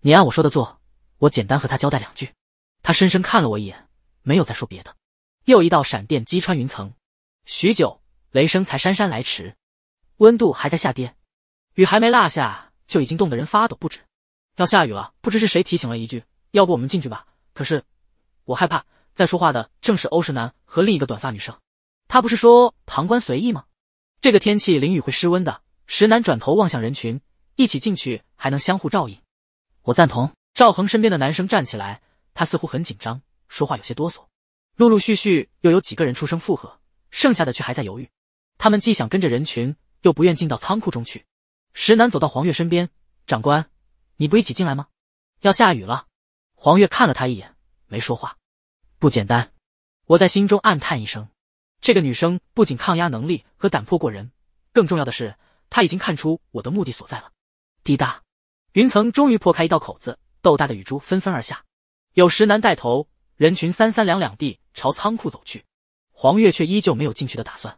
你按我说的做。我简单和他交代两句。他深深看了我一眼，没有再说别的。又一道闪电击穿云层，许久，雷声才姗姗来迟。温度还在下跌，雨还没落下，就已经冻得人发抖不止。要下雨了。不知是谁提醒了一句。要不我们进去吧？可是我害怕。在说话的正是欧石南和另一个短发女生。他不是说旁观随意吗？这个天气淋雨会失温的。石楠转头望向人群，一起进去还能相互照应。我赞同。赵恒身边的男生站起来，他似乎很紧张，说话有些哆嗦。陆陆续续又有几个人出声附和，剩下的却还在犹豫。他们既想跟着人群，又不愿进到仓库中去。石楠走到黄月身边，长官，你不一起进来吗？要下雨了。黄月看了他一眼，没说话。不简单，我在心中暗叹一声。这个女生不仅抗压能力和胆魄过人，更重要的是，她已经看出我的目的所在了。滴答，云层终于破开一道口子，豆大的雨珠纷纷而下。有石难带头，人群三三两两地朝仓库走去。黄月却依旧没有进去的打算。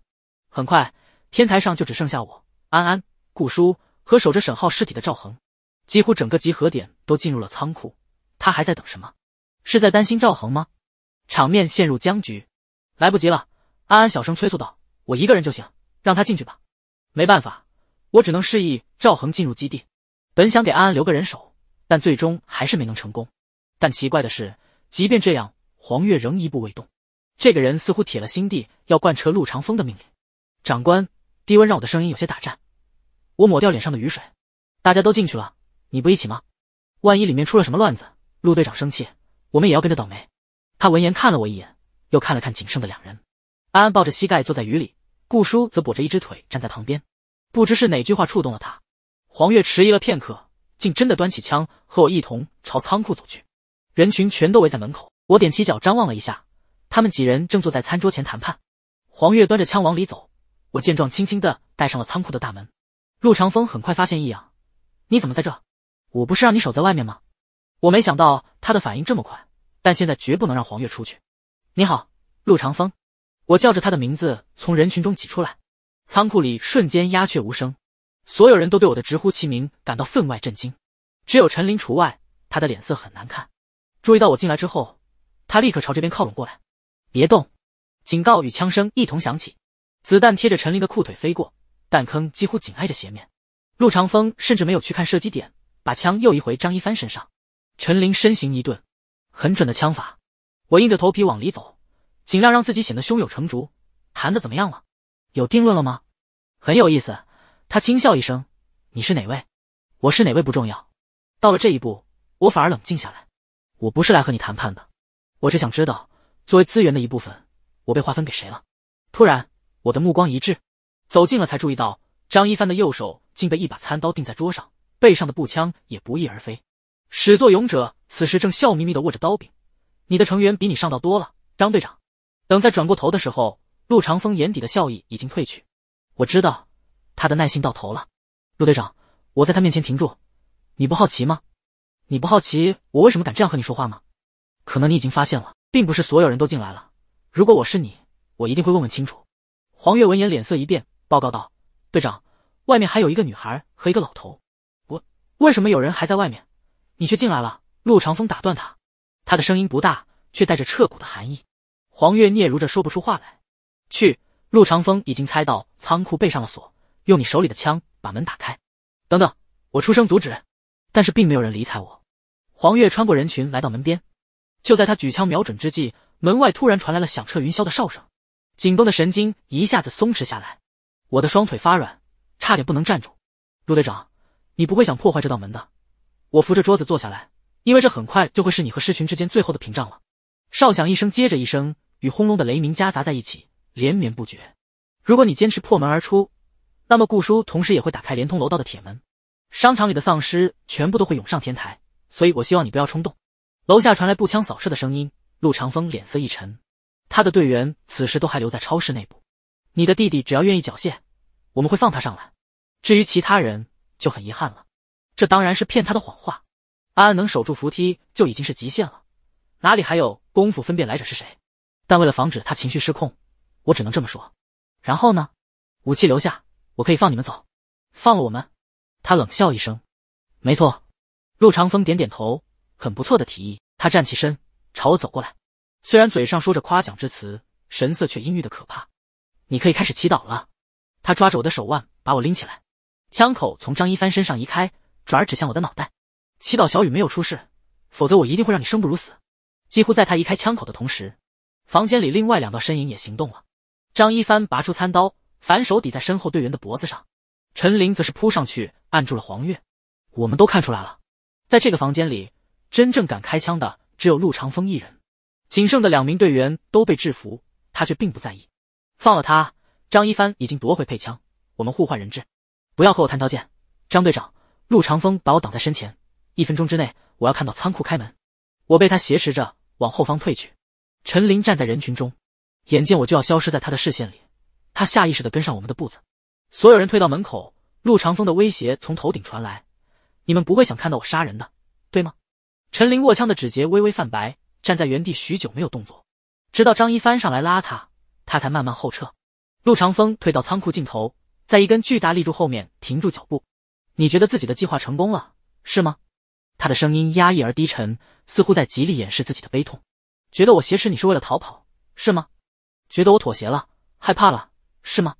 很快，天台上就只剩下我、安安、顾叔和守着沈浩尸体的赵恒。几乎整个集合点都进入了仓库。他还在等什么？是在担心赵恒吗？场面陷入僵局，来不及了。安安小声催促道：“我一个人就行，让他进去吧。”没办法，我只能示意赵恒进入基地。本想给安安留个人手，但最终还是没能成功。但奇怪的是，即便这样，黄月仍一步未动。这个人似乎铁了心地要贯彻陆长风的命令。长官，低温让我的声音有些打颤。我抹掉脸上的雨水。大家都进去了，你不一起吗？万一里面出了什么乱子？陆队长生气，我们也要跟着倒霉。他闻言看了我一眼，又看了看仅剩的两人。安安抱着膝盖坐在雨里，顾叔则跛着一只腿站在旁边。不知是哪句话触动了他，黄月迟疑了片刻，竟真的端起枪和我一同朝仓库走去。人群全都围在门口，我踮起脚张望了一下，他们几人正坐在餐桌前谈判。黄月端着枪往里走，我见状轻轻的带上了仓库的大门。陆长风很快发现异样：“你怎么在这？我不是让你守在外面吗？”我没想到他的反应这么快，但现在绝不能让黄月出去。你好，陆长风，我叫着他的名字从人群中挤出来。仓库里瞬间鸦雀无声，所有人都对我的直呼其名感到分外震惊，只有陈林除外，他的脸色很难看。注意到我进来之后，他立刻朝这边靠拢过来。别动！警告与枪声一同响起，子弹贴着陈林的裤腿飞过，弹坑几乎紧挨着鞋面。陆长风甚至没有去看射击点，把枪又移回张一帆身上。陈林身形一顿，很准的枪法。我硬着头皮往里走，尽量让自己显得胸有成竹。谈的怎么样了？有定论了吗？很有意思。他轻笑一声：“你是哪位？我是哪位不重要。”到了这一步，我反而冷静下来。我不是来和你谈判的，我只想知道作为资源的一部分，我被划分给谁了。突然，我的目光一滞，走近了才注意到，张一帆的右手竟被一把餐刀钉在桌上，背上的步枪也不翼而飞。始作俑者此时正笑眯眯的握着刀柄，你的成员比你上道多了，张队长。等再转过头的时候，陆长风眼底的笑意已经褪去。我知道，他的耐心到头了。陆队长，我在他面前停住，你不好奇吗？你不好奇我为什么敢这样和你说话吗？可能你已经发现了，并不是所有人都进来了。如果我是你，我一定会问问清楚。黄月闻言脸色一变，报告道：“队长，外面还有一个女孩和一个老头。我为什么有人还在外面？”你却进来了，陆长风打断他，他的声音不大，却带着彻骨的寒意。黄月嗫嚅着说不出话来。去，陆长风已经猜到仓库被上了锁，用你手里的枪把门打开。等等，我出声阻止，但是并没有人理睬我。黄月穿过人群来到门边，就在他举枪瞄准之际，门外突然传来了响彻云霄的哨声，紧绷的神经一下子松弛下来，我的双腿发软，差点不能站住。陆队长，你不会想破坏这道门的。我扶着桌子坐下来，因为这很快就会是你和狮群之间最后的屏障了。哨响一声接着一声，与轰隆的雷鸣夹杂在一起，连绵不绝。如果你坚持破门而出，那么顾叔同时也会打开连通楼道的铁门，商场里的丧尸全部都会涌上天台。所以我希望你不要冲动。楼下传来步枪扫射的声音，陆长风脸色一沉，他的队员此时都还留在超市内部。你的弟弟只要愿意缴械，我们会放他上来；至于其他人，就很遗憾了。这当然是骗他的谎话。安安能守住扶梯就已经是极限了，哪里还有功夫分辨来者是谁？但为了防止他情绪失控，我只能这么说。然后呢？武器留下，我可以放你们走。放了我们？他冷笑一声。没错。陆长风点点头，很不错的提议。他站起身，朝我走过来。虽然嘴上说着夸奖之词，神色却阴郁的可怕。你可以开始祈祷了。他抓着我的手腕，把我拎起来，枪口从张一帆身上移开。转而指向我的脑袋，祈祷小雨没有出事，否则我一定会让你生不如死。几乎在他移开枪口的同时，房间里另外两道身影也行动了。张一帆拔出餐刀，反手抵在身后队员的脖子上；陈林则是扑上去按住了黄月。我们都看出来了，在这个房间里，真正敢开枪的只有陆长风一人，仅剩的两名队员都被制服，他却并不在意。放了他！张一帆已经夺回配枪，我们互换人质，不要和我谈条件，张队长。陆长风把我挡在身前，一分钟之内，我要看到仓库开门。我被他挟持着往后方退去。陈林站在人群中，眼见我就要消失在他的视线里，他下意识的跟上我们的步子。所有人退到门口，陆长风的威胁从头顶传来：“你们不会想看到我杀人的，对吗？”陈林握枪的指节微微泛白，站在原地许久没有动作，直到张一帆上来拉他，他才慢慢后撤。陆长风退到仓库尽头，在一根巨大立柱后面停住脚步。你觉得自己的计划成功了，是吗？他的声音压抑而低沉，似乎在极力掩饰自己的悲痛。觉得我挟持你是为了逃跑，是吗？觉得我妥协了，害怕了，是吗？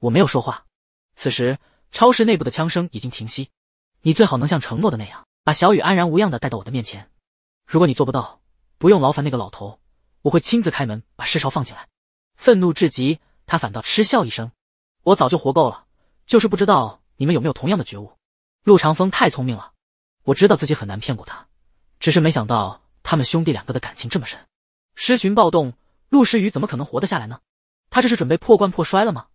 我没有说话。此时，超市内部的枪声已经停息。你最好能像承诺的那样，把小雨安然无恙的带到我的面前。如果你做不到，不用劳烦那个老头，我会亲自开门把尸潮放进来。愤怒至极，他反倒嗤笑一声：“我早就活够了，就是不知道。”你们有没有同样的觉悟？陆长风太聪明了，我知道自己很难骗过他，只是没想到他们兄弟两个的感情这么深。尸群暴动，陆诗雨怎么可能活得下来呢？他这是准备破罐破摔了吗？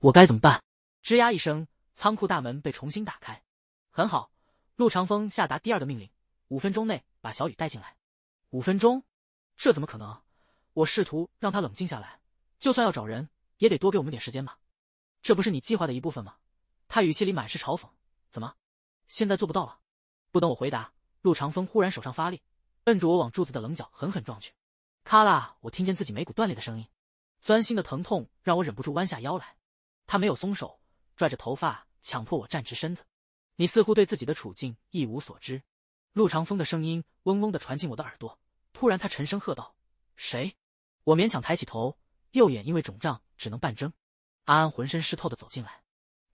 我该怎么办？吱呀一声，仓库大门被重新打开。很好，陆长风下达第二个命令：五分钟内把小雨带进来。五分钟？这怎么可能？我试图让他冷静下来，就算要找人，也得多给我们点时间吧。这不是你计划的一部分吗？他语气里满是嘲讽：“怎么，现在做不到了？”不等我回答，陆长风忽然手上发力，摁住我往柱子的棱角狠狠撞去，咔啦！我听见自己眉骨断裂的声音，钻心的疼痛让我忍不住弯下腰来。他没有松手，拽着头发强迫我站直身子。你似乎对自己的处境一无所知。陆长风的声音嗡嗡的传进我的耳朵。突然，他沉声喝道：“谁？”我勉强抬起头，右眼因为肿胀只能半睁。安安浑身湿透的走进来。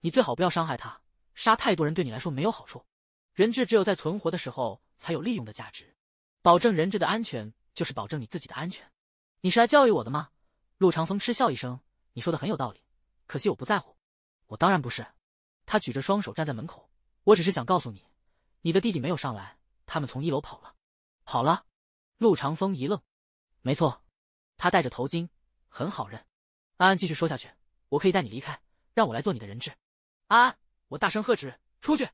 你最好不要伤害他，杀太多人对你来说没有好处。人质只有在存活的时候才有利用的价值，保证人质的安全就是保证你自己的安全。你是来教育我的吗？陆长风嗤笑一声：“你说的很有道理，可惜我不在乎。”我当然不是。他举着双手站在门口，我只是想告诉你，你的弟弟没有上来，他们从一楼跑了，跑了。陆长风一愣：“没错，他戴着头巾，很好认。”安安继续说下去：“我可以带你离开，让我来做你的人质。”安安，我大声喝止：“出去，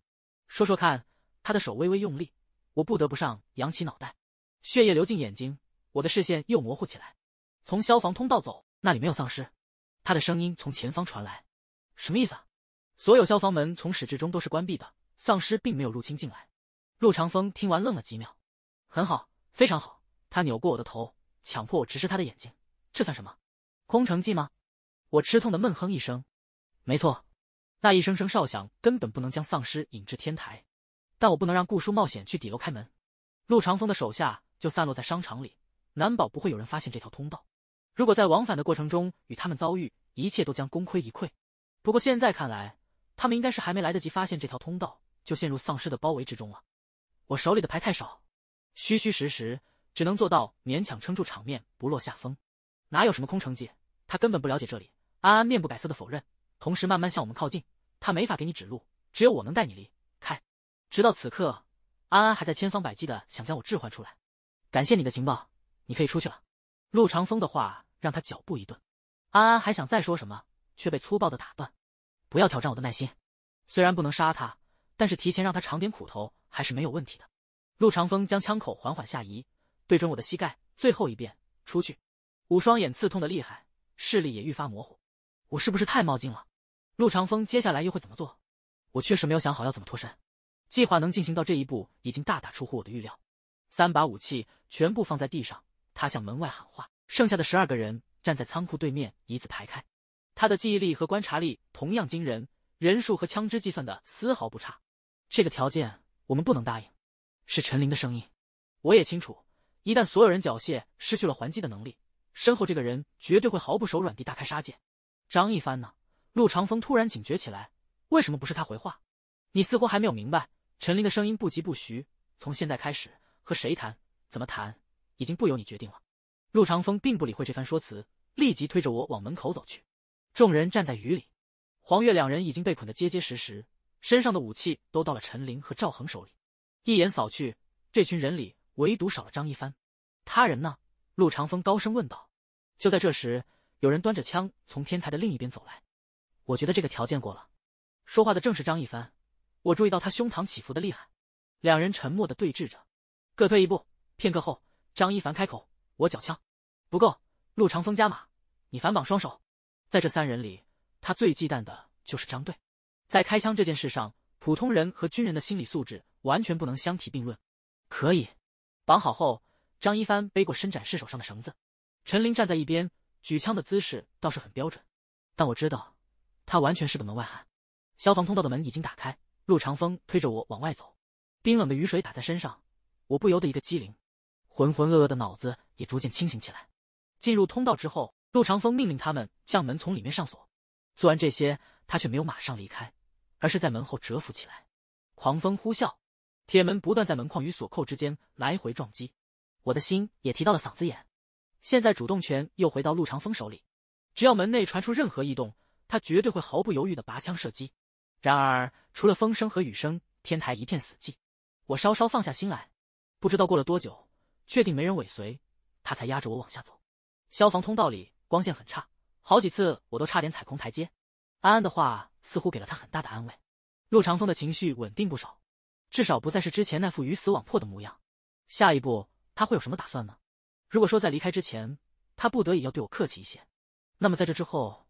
说说看。”他的手微微用力，我不得不上扬起脑袋，血液流进眼睛，我的视线又模糊起来。从消防通道走，那里没有丧尸。他的声音从前方传来：“什么意思？”啊？所有消防门从始至终都是关闭的，丧尸并没有入侵进来。陆长风听完愣了几秒，很好，非常好。他扭过我的头，强迫我直视他的眼睛。这算什么？空城计吗？我吃痛的闷哼一声。没错。那一声声哨响根本不能将丧尸引至天台，但我不能让顾叔冒险去底楼开门。陆长风的手下就散落在商场里，难保不会有人发现这条通道。如果在往返的过程中与他们遭遇，一切都将功亏一篑。不过现在看来，他们应该是还没来得及发现这条通道，就陷入丧尸的包围之中了。我手里的牌太少，虚虚实实，只能做到勉强撑住场面，不落下风。哪有什么空城计？他根本不了解这里。安安面不改色的否认，同时慢慢向我们靠近。他没法给你指路，只有我能带你离开。直到此刻，安安还在千方百计的想将我置换出来。感谢你的情报，你可以出去了。陆长风的话让他脚步一顿，安安还想再说什么，却被粗暴的打断。不要挑战我的耐心。虽然不能杀他，但是提前让他尝点苦头还是没有问题的。陆长风将枪口缓缓下移，对准我的膝盖。最后一遍，出去。我双眼刺痛的厉害，视力也愈发模糊。我是不是太冒进了？陆长风接下来又会怎么做？我确实没有想好要怎么脱身。计划能进行到这一步，已经大大出乎我的预料。三把武器全部放在地上，他向门外喊话。剩下的十二个人站在仓库对面，一字排开。他的记忆力和观察力同样惊人，人数和枪支计算的丝毫不差。这个条件我们不能答应。是陈林的声音。我也清楚，一旦所有人缴械，失去了还击的能力，身后这个人绝对会毫不手软地大开杀戒。张一帆呢？陆长风突然警觉起来，为什么不是他回话？你似乎还没有明白。陈琳的声音不疾不徐，从现在开始和谁谈，怎么谈，已经不由你决定了。陆长风并不理会这番说辞，立即推着我往门口走去。众人站在雨里，黄月两人已经被捆得结结实实，身上的武器都到了陈琳和赵恒手里。一眼扫去，这群人里唯独少了张一帆，他人呢？陆长风高声问道。就在这时，有人端着枪从天台的另一边走来。我觉得这个条件过了。说话的正是张一帆，我注意到他胸膛起伏的厉害。两人沉默的对峙着，各退一步。片刻后，张一凡开口：“我缴枪，不够。”陆长风加码：“你反绑双手。”在这三人里，他最忌惮的就是张队。在开枪这件事上，普通人和军人的心理素质完全不能相提并论。可以绑好后，张一帆背过伸展式手上的绳子。陈林站在一边，举枪的姿势倒是很标准，但我知道。他完全是个门外汉。消防通道的门已经打开，陆长风推着我往外走。冰冷的雨水打在身上，我不由得一个机灵，浑浑噩噩的脑子也逐渐清醒起来。进入通道之后，陆长风命令他们将门从里面上锁。做完这些，他却没有马上离开，而是在门后蛰伏起来。狂风呼啸，铁门不断在门框与锁扣之间来回撞击，我的心也提到了嗓子眼。现在主动权又回到陆长风手里，只要门内传出任何异动。他绝对会毫不犹豫的拔枪射击。然而，除了风声和雨声，天台一片死寂。我稍稍放下心来。不知道过了多久，确定没人尾随，他才压着我往下走。消防通道里光线很差，好几次我都差点踩空台阶。安安的话似乎给了他很大的安慰，陆长风的情绪稳定不少，至少不再是之前那副鱼死网破的模样。下一步他会有什么打算呢？如果说在离开之前他不得已要对我客气一些，那么在这之后……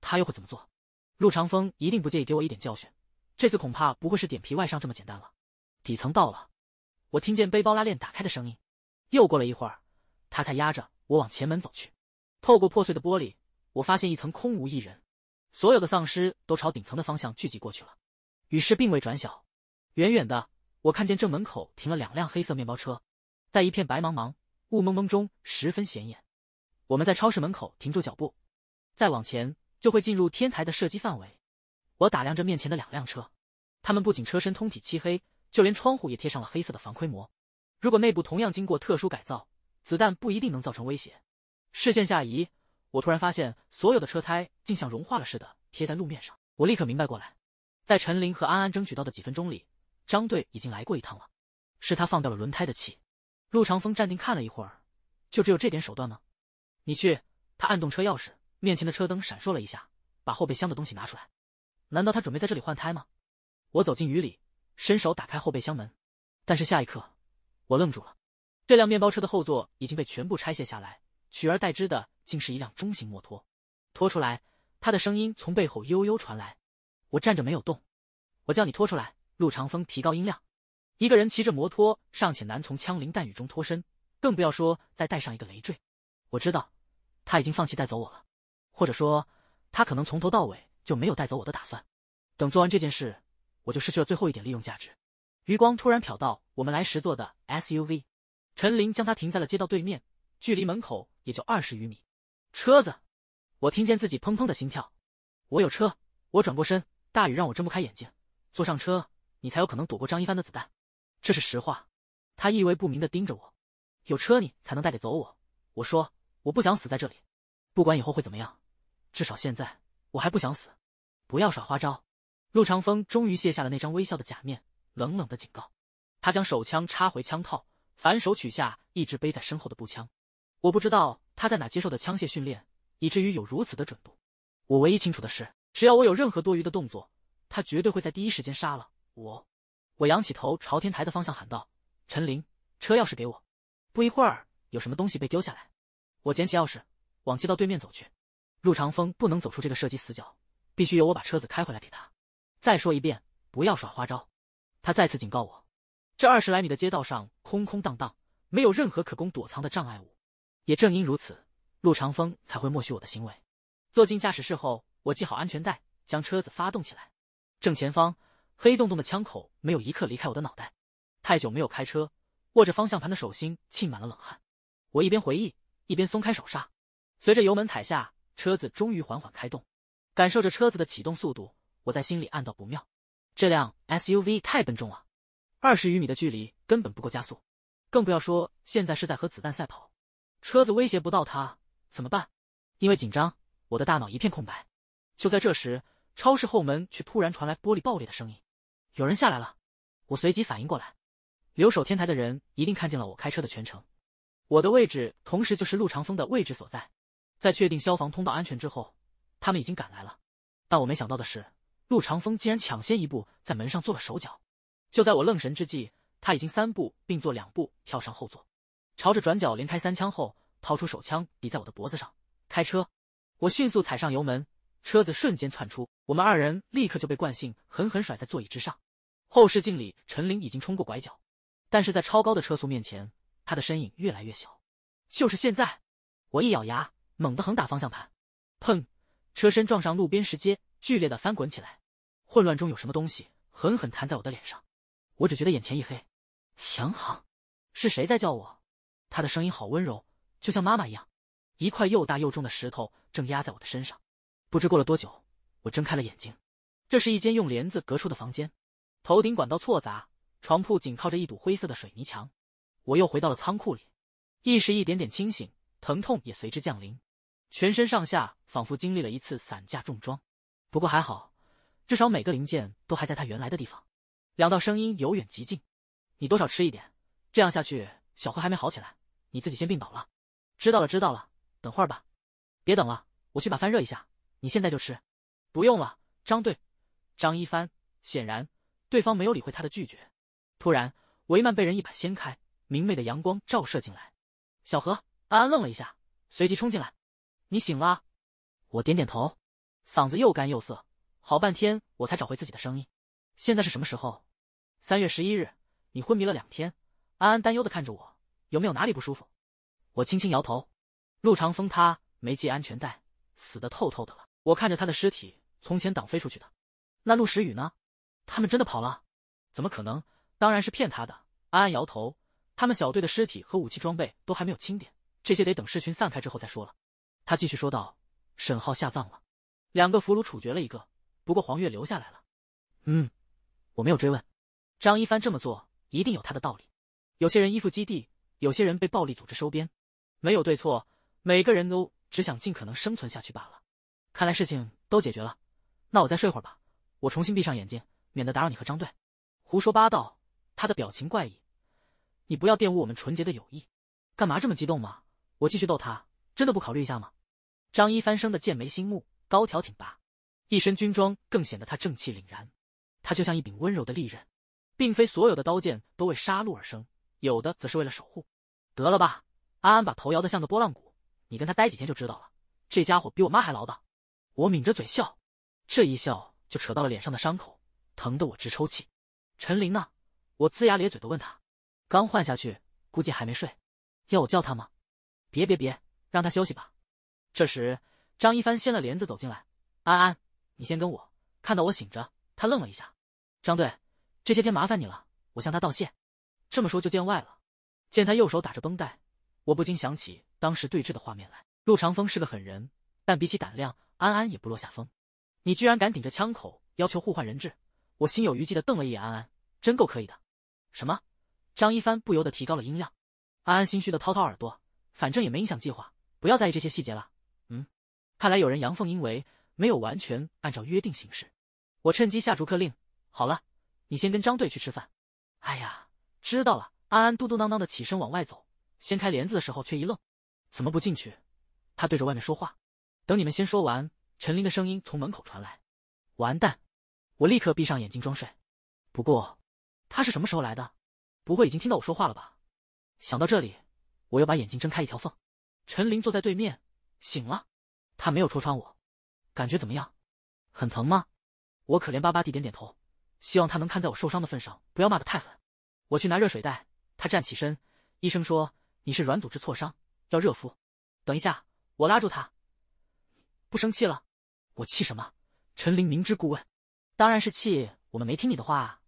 他又会怎么做？陆长风一定不介意给我一点教训，这次恐怕不会是点皮外伤这么简单了。底层到了，我听见背包拉链打开的声音。又过了一会儿，他才压着我往前门走去。透过破碎的玻璃，我发现一层空无一人，所有的丧尸都朝顶层的方向聚集过去了。雨势并未转小，远远的我看见正门口停了两辆黑色面包车，在一片白茫茫、雾蒙蒙中十分显眼。我们在超市门口停住脚步，再往前。就会进入天台的射击范围。我打量着面前的两辆车，他们不仅车身通体漆黑，就连窗户也贴上了黑色的防窥膜。如果内部同样经过特殊改造，子弹不一定能造成威胁。视线下移，我突然发现所有的车胎竟像融化了似的贴在路面上。我立刻明白过来，在陈林和安安争取到的几分钟里，张队已经来过一趟了，是他放掉了轮胎的气。陆长风站定看了一会儿，就只有这点手段吗？你去。他按动车钥匙。面前的车灯闪烁了一下，把后备箱的东西拿出来。难道他准备在这里换胎吗？我走进雨里，伸手打开后备箱门，但是下一刻，我愣住了。这辆面包车的后座已经被全部拆卸下来，取而代之的竟是一辆中型摩托。拖出来！他的声音从背后悠悠传来。我站着没有动。我叫你拖出来！陆长风提高音量。一个人骑着摩托尚且难从枪林弹雨中脱身，更不要说再带上一个累赘。我知道，他已经放弃带走我了。或者说，他可能从头到尾就没有带走我的打算。等做完这件事，我就失去了最后一点利用价值。余光突然瞟到我们来时坐的 SUV，陈林将它停在了街道对面，距离门口也就二十余米。车子，我听见自己砰砰的心跳。我有车，我转过身。大雨让我睁不开眼睛，坐上车你才有可能躲过张一帆的子弹。这是实话。他意味不明的盯着我。有车你才能带得走我。我说我不想死在这里，不管以后会怎么样。至少现在我还不想死，不要耍花招。陆长风终于卸下了那张微笑的假面，冷冷的警告。他将手枪插回枪套，反手取下一直背在身后的步枪。我不知道他在哪接受的枪械训练，以至于有如此的准度。我唯一清楚的是，只要我有任何多余的动作，他绝对会在第一时间杀了我。我仰起头朝天台的方向喊道：“陈林，车钥匙给我。”不一会儿，有什么东西被丢下来。我捡起钥匙，往街道对面走去。陆长风不能走出这个射击死角，必须由我把车子开回来给他。再说一遍，不要耍花招！他再次警告我。这二十来米的街道上空空荡荡，没有任何可供躲藏的障碍物。也正因如此，陆长风才会默许我的行为。坐进驾驶室后，我系好安全带，将车子发动起来。正前方黑洞洞的枪口没有一刻离开我的脑袋。太久没有开车，握着方向盘的手心浸满了冷汗。我一边回忆，一边松开手刹，随着油门踩下。车子终于缓缓开动，感受着车子的启动速度，我在心里暗道不妙，这辆 SUV 太笨重了，二十余米的距离根本不够加速，更不要说现在是在和子弹赛跑，车子威胁不到他怎么办？因为紧张，我的大脑一片空白。就在这时，超市后门却突然传来玻璃爆裂的声音，有人下来了。我随即反应过来，留守天台的人一定看见了我开车的全程，我的位置同时就是陆长风的位置所在。在确定消防通道安全之后，他们已经赶来了。但我没想到的是，陆长风竟然抢先一步在门上做了手脚。就在我愣神之际，他已经三步并作两步跳上后座，朝着转角连开三枪后，掏出手枪抵在我的脖子上。开车，我迅速踩上油门，车子瞬间窜出。我们二人立刻就被惯性狠狠甩在座椅之上。后视镜里，陈林已经冲过拐角，但是在超高的车速面前，他的身影越来越小。就是现在！我一咬牙。猛地横打方向盘，砰！车身撞上路边石阶，剧烈的翻滚起来。混乱中有什么东西狠狠弹在我的脸上，我只觉得眼前一黑。祥航，是谁在叫我？他的声音好温柔，就像妈妈一样。一块又大又重的石头正压在我的身上。不知过了多久，我睁开了眼睛。这是一间用帘子隔出的房间，头顶管道错杂，床铺紧靠着一堵灰色的水泥墙。我又回到了仓库里，意识一点点清醒，疼痛也随之降临。全身上下仿佛经历了一次散架重装，不过还好，至少每个零件都还在它原来的地方。两道声音由远及近：“你多少吃一点，这样下去，小何还没好起来，你自己先病倒了。”“知道了，知道了，等会儿吧。”“别等了，我去把饭热一下，你现在就吃。”“不用了，张队。”张一帆显然对方没有理会他的拒绝。突然，帷幔被人一把掀开，明媚的阳光照射进来。小何安安愣了一下，随即冲进来。你醒了，我点点头，嗓子又干又涩，好半天我才找回自己的声音。现在是什么时候？三月十一日。你昏迷了两天，安安担忧的看着我，有没有哪里不舒服？我轻轻摇头。陆长风他没系安全带，死得透透的了。我看着他的尸体，从前挡飞出去的。那陆时雨呢？他们真的跑了？怎么可能？当然是骗他的。安安摇头。他们小队的尸体和武器装备都还没有清点，这些得等尸群散开之后再说了。他继续说道：“沈浩下葬了，两个俘虏处决了一个，不过黄月留下来了。嗯，我没有追问。张一帆这么做一定有他的道理。有些人依附基地，有些人被暴力组织收编，没有对错，每个人都只想尽可能生存下去罢了。看来事情都解决了，那我再睡会儿吧。我重新闭上眼睛，免得打扰你和张队。”“胡说八道！”他的表情怪异，“你不要玷污我们纯洁的友谊，干嘛这么激动嘛？”我继续逗他，“真的不考虑一下吗？”张一帆生的剑眉星目，高挑挺拔，一身军装更显得他正气凛然。他就像一柄温柔的利刃，并非所有的刀剑都为杀戮而生，有的则是为了守护。得了吧，安安把头摇得像个拨浪鼓。你跟他待几天就知道了，这家伙比我妈还唠叨。我抿着嘴笑，这一笑就扯到了脸上的伤口，疼得我直抽气。陈林呢？我龇牙咧嘴的问他，刚换下去，估计还没睡，要我叫他吗？别别别，让他休息吧。这时，张一帆掀了帘子走进来。安安，你先跟我。看到我醒着，他愣了一下。张队，这些天麻烦你了，我向他道歉。这么说就见外了。见他右手打着绷带，我不禁想起当时对峙的画面来。陆长风是个狠人，但比起胆量，安安也不落下风。你居然敢顶着枪口要求互换人质！我心有余悸地瞪了一眼安安，真够可以的。什么？张一帆不由得提高了音量。安安心虚地掏掏耳朵，反正也没影响计划，不要在意这些细节了。看来有人阳奉阴违，没有完全按照约定行事。我趁机下逐客令。好了，你先跟张队去吃饭。哎呀，知道了。安安嘟嘟囔囔的起身往外走，掀开帘子的时候却一愣：“怎么不进去？”他对着外面说话。等你们先说完。陈林的声音从门口传来。完蛋！我立刻闭上眼睛装睡。不过，他是什么时候来的？不会已经听到我说话了吧？想到这里，我又把眼睛睁开一条缝。陈林坐在对面，醒了。他没有戳穿我，感觉怎么样？很疼吗？我可怜巴巴地点点头，希望他能看在我受伤的份上，不要骂得太狠。我去拿热水袋。他站起身，医生说：“你是软组织挫伤，要热敷。”等一下，我拉住他，不生气了。我气什么？陈林明知故问，当然是气我们没听你的话。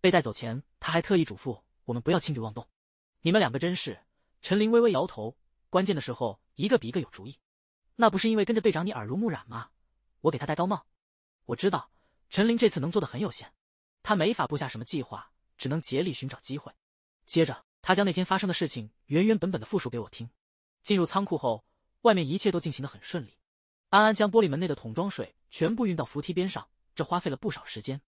被带走前，他还特意嘱咐我们不要轻举妄动。你们两个真是……陈林微微摇头，关键的时候一个比一个有主意。那不是因为跟着队长你耳濡目染吗？我给他戴高帽。我知道陈林这次能做的很有限，他没法布下什么计划，只能竭力寻找机会。接着，他将那天发生的事情原原本本的复述给我听。进入仓库后，外面一切都进行的很顺利。安安将玻璃门内的桶装水全部运到扶梯边上，这花费了不少时间。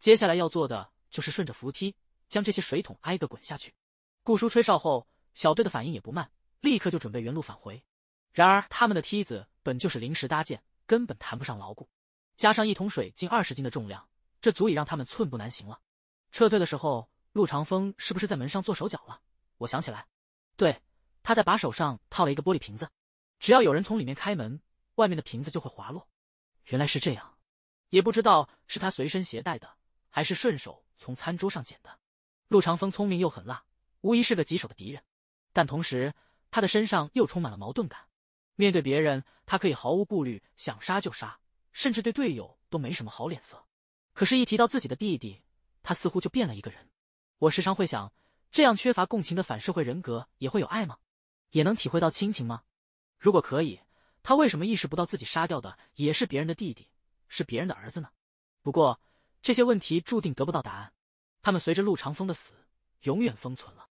接下来要做的就是顺着扶梯将这些水桶挨个滚下去。顾叔吹哨后，小队的反应也不慢，立刻就准备原路返回。然而，他们的梯子本就是临时搭建，根本谈不上牢固。加上一桶水近二十斤的重量，这足以让他们寸步难行了。撤退的时候，陆长风是不是在门上做手脚了？我想起来，对，他在把手上套了一个玻璃瓶子，只要有人从里面开门，外面的瓶子就会滑落。原来是这样，也不知道是他随身携带的，还是顺手从餐桌上捡的。陆长风聪明又狠辣，无疑是个棘手的敌人。但同时，他的身上又充满了矛盾感。面对别人，他可以毫无顾虑，想杀就杀，甚至对队友都没什么好脸色。可是，一提到自己的弟弟，他似乎就变了一个人。我时常会想，这样缺乏共情的反社会人格也会有爱吗？也能体会到亲情吗？如果可以，他为什么意识不到自己杀掉的也是别人的弟弟，是别人的儿子呢？不过，这些问题注定得不到答案，他们随着陆长风的死，永远封存了。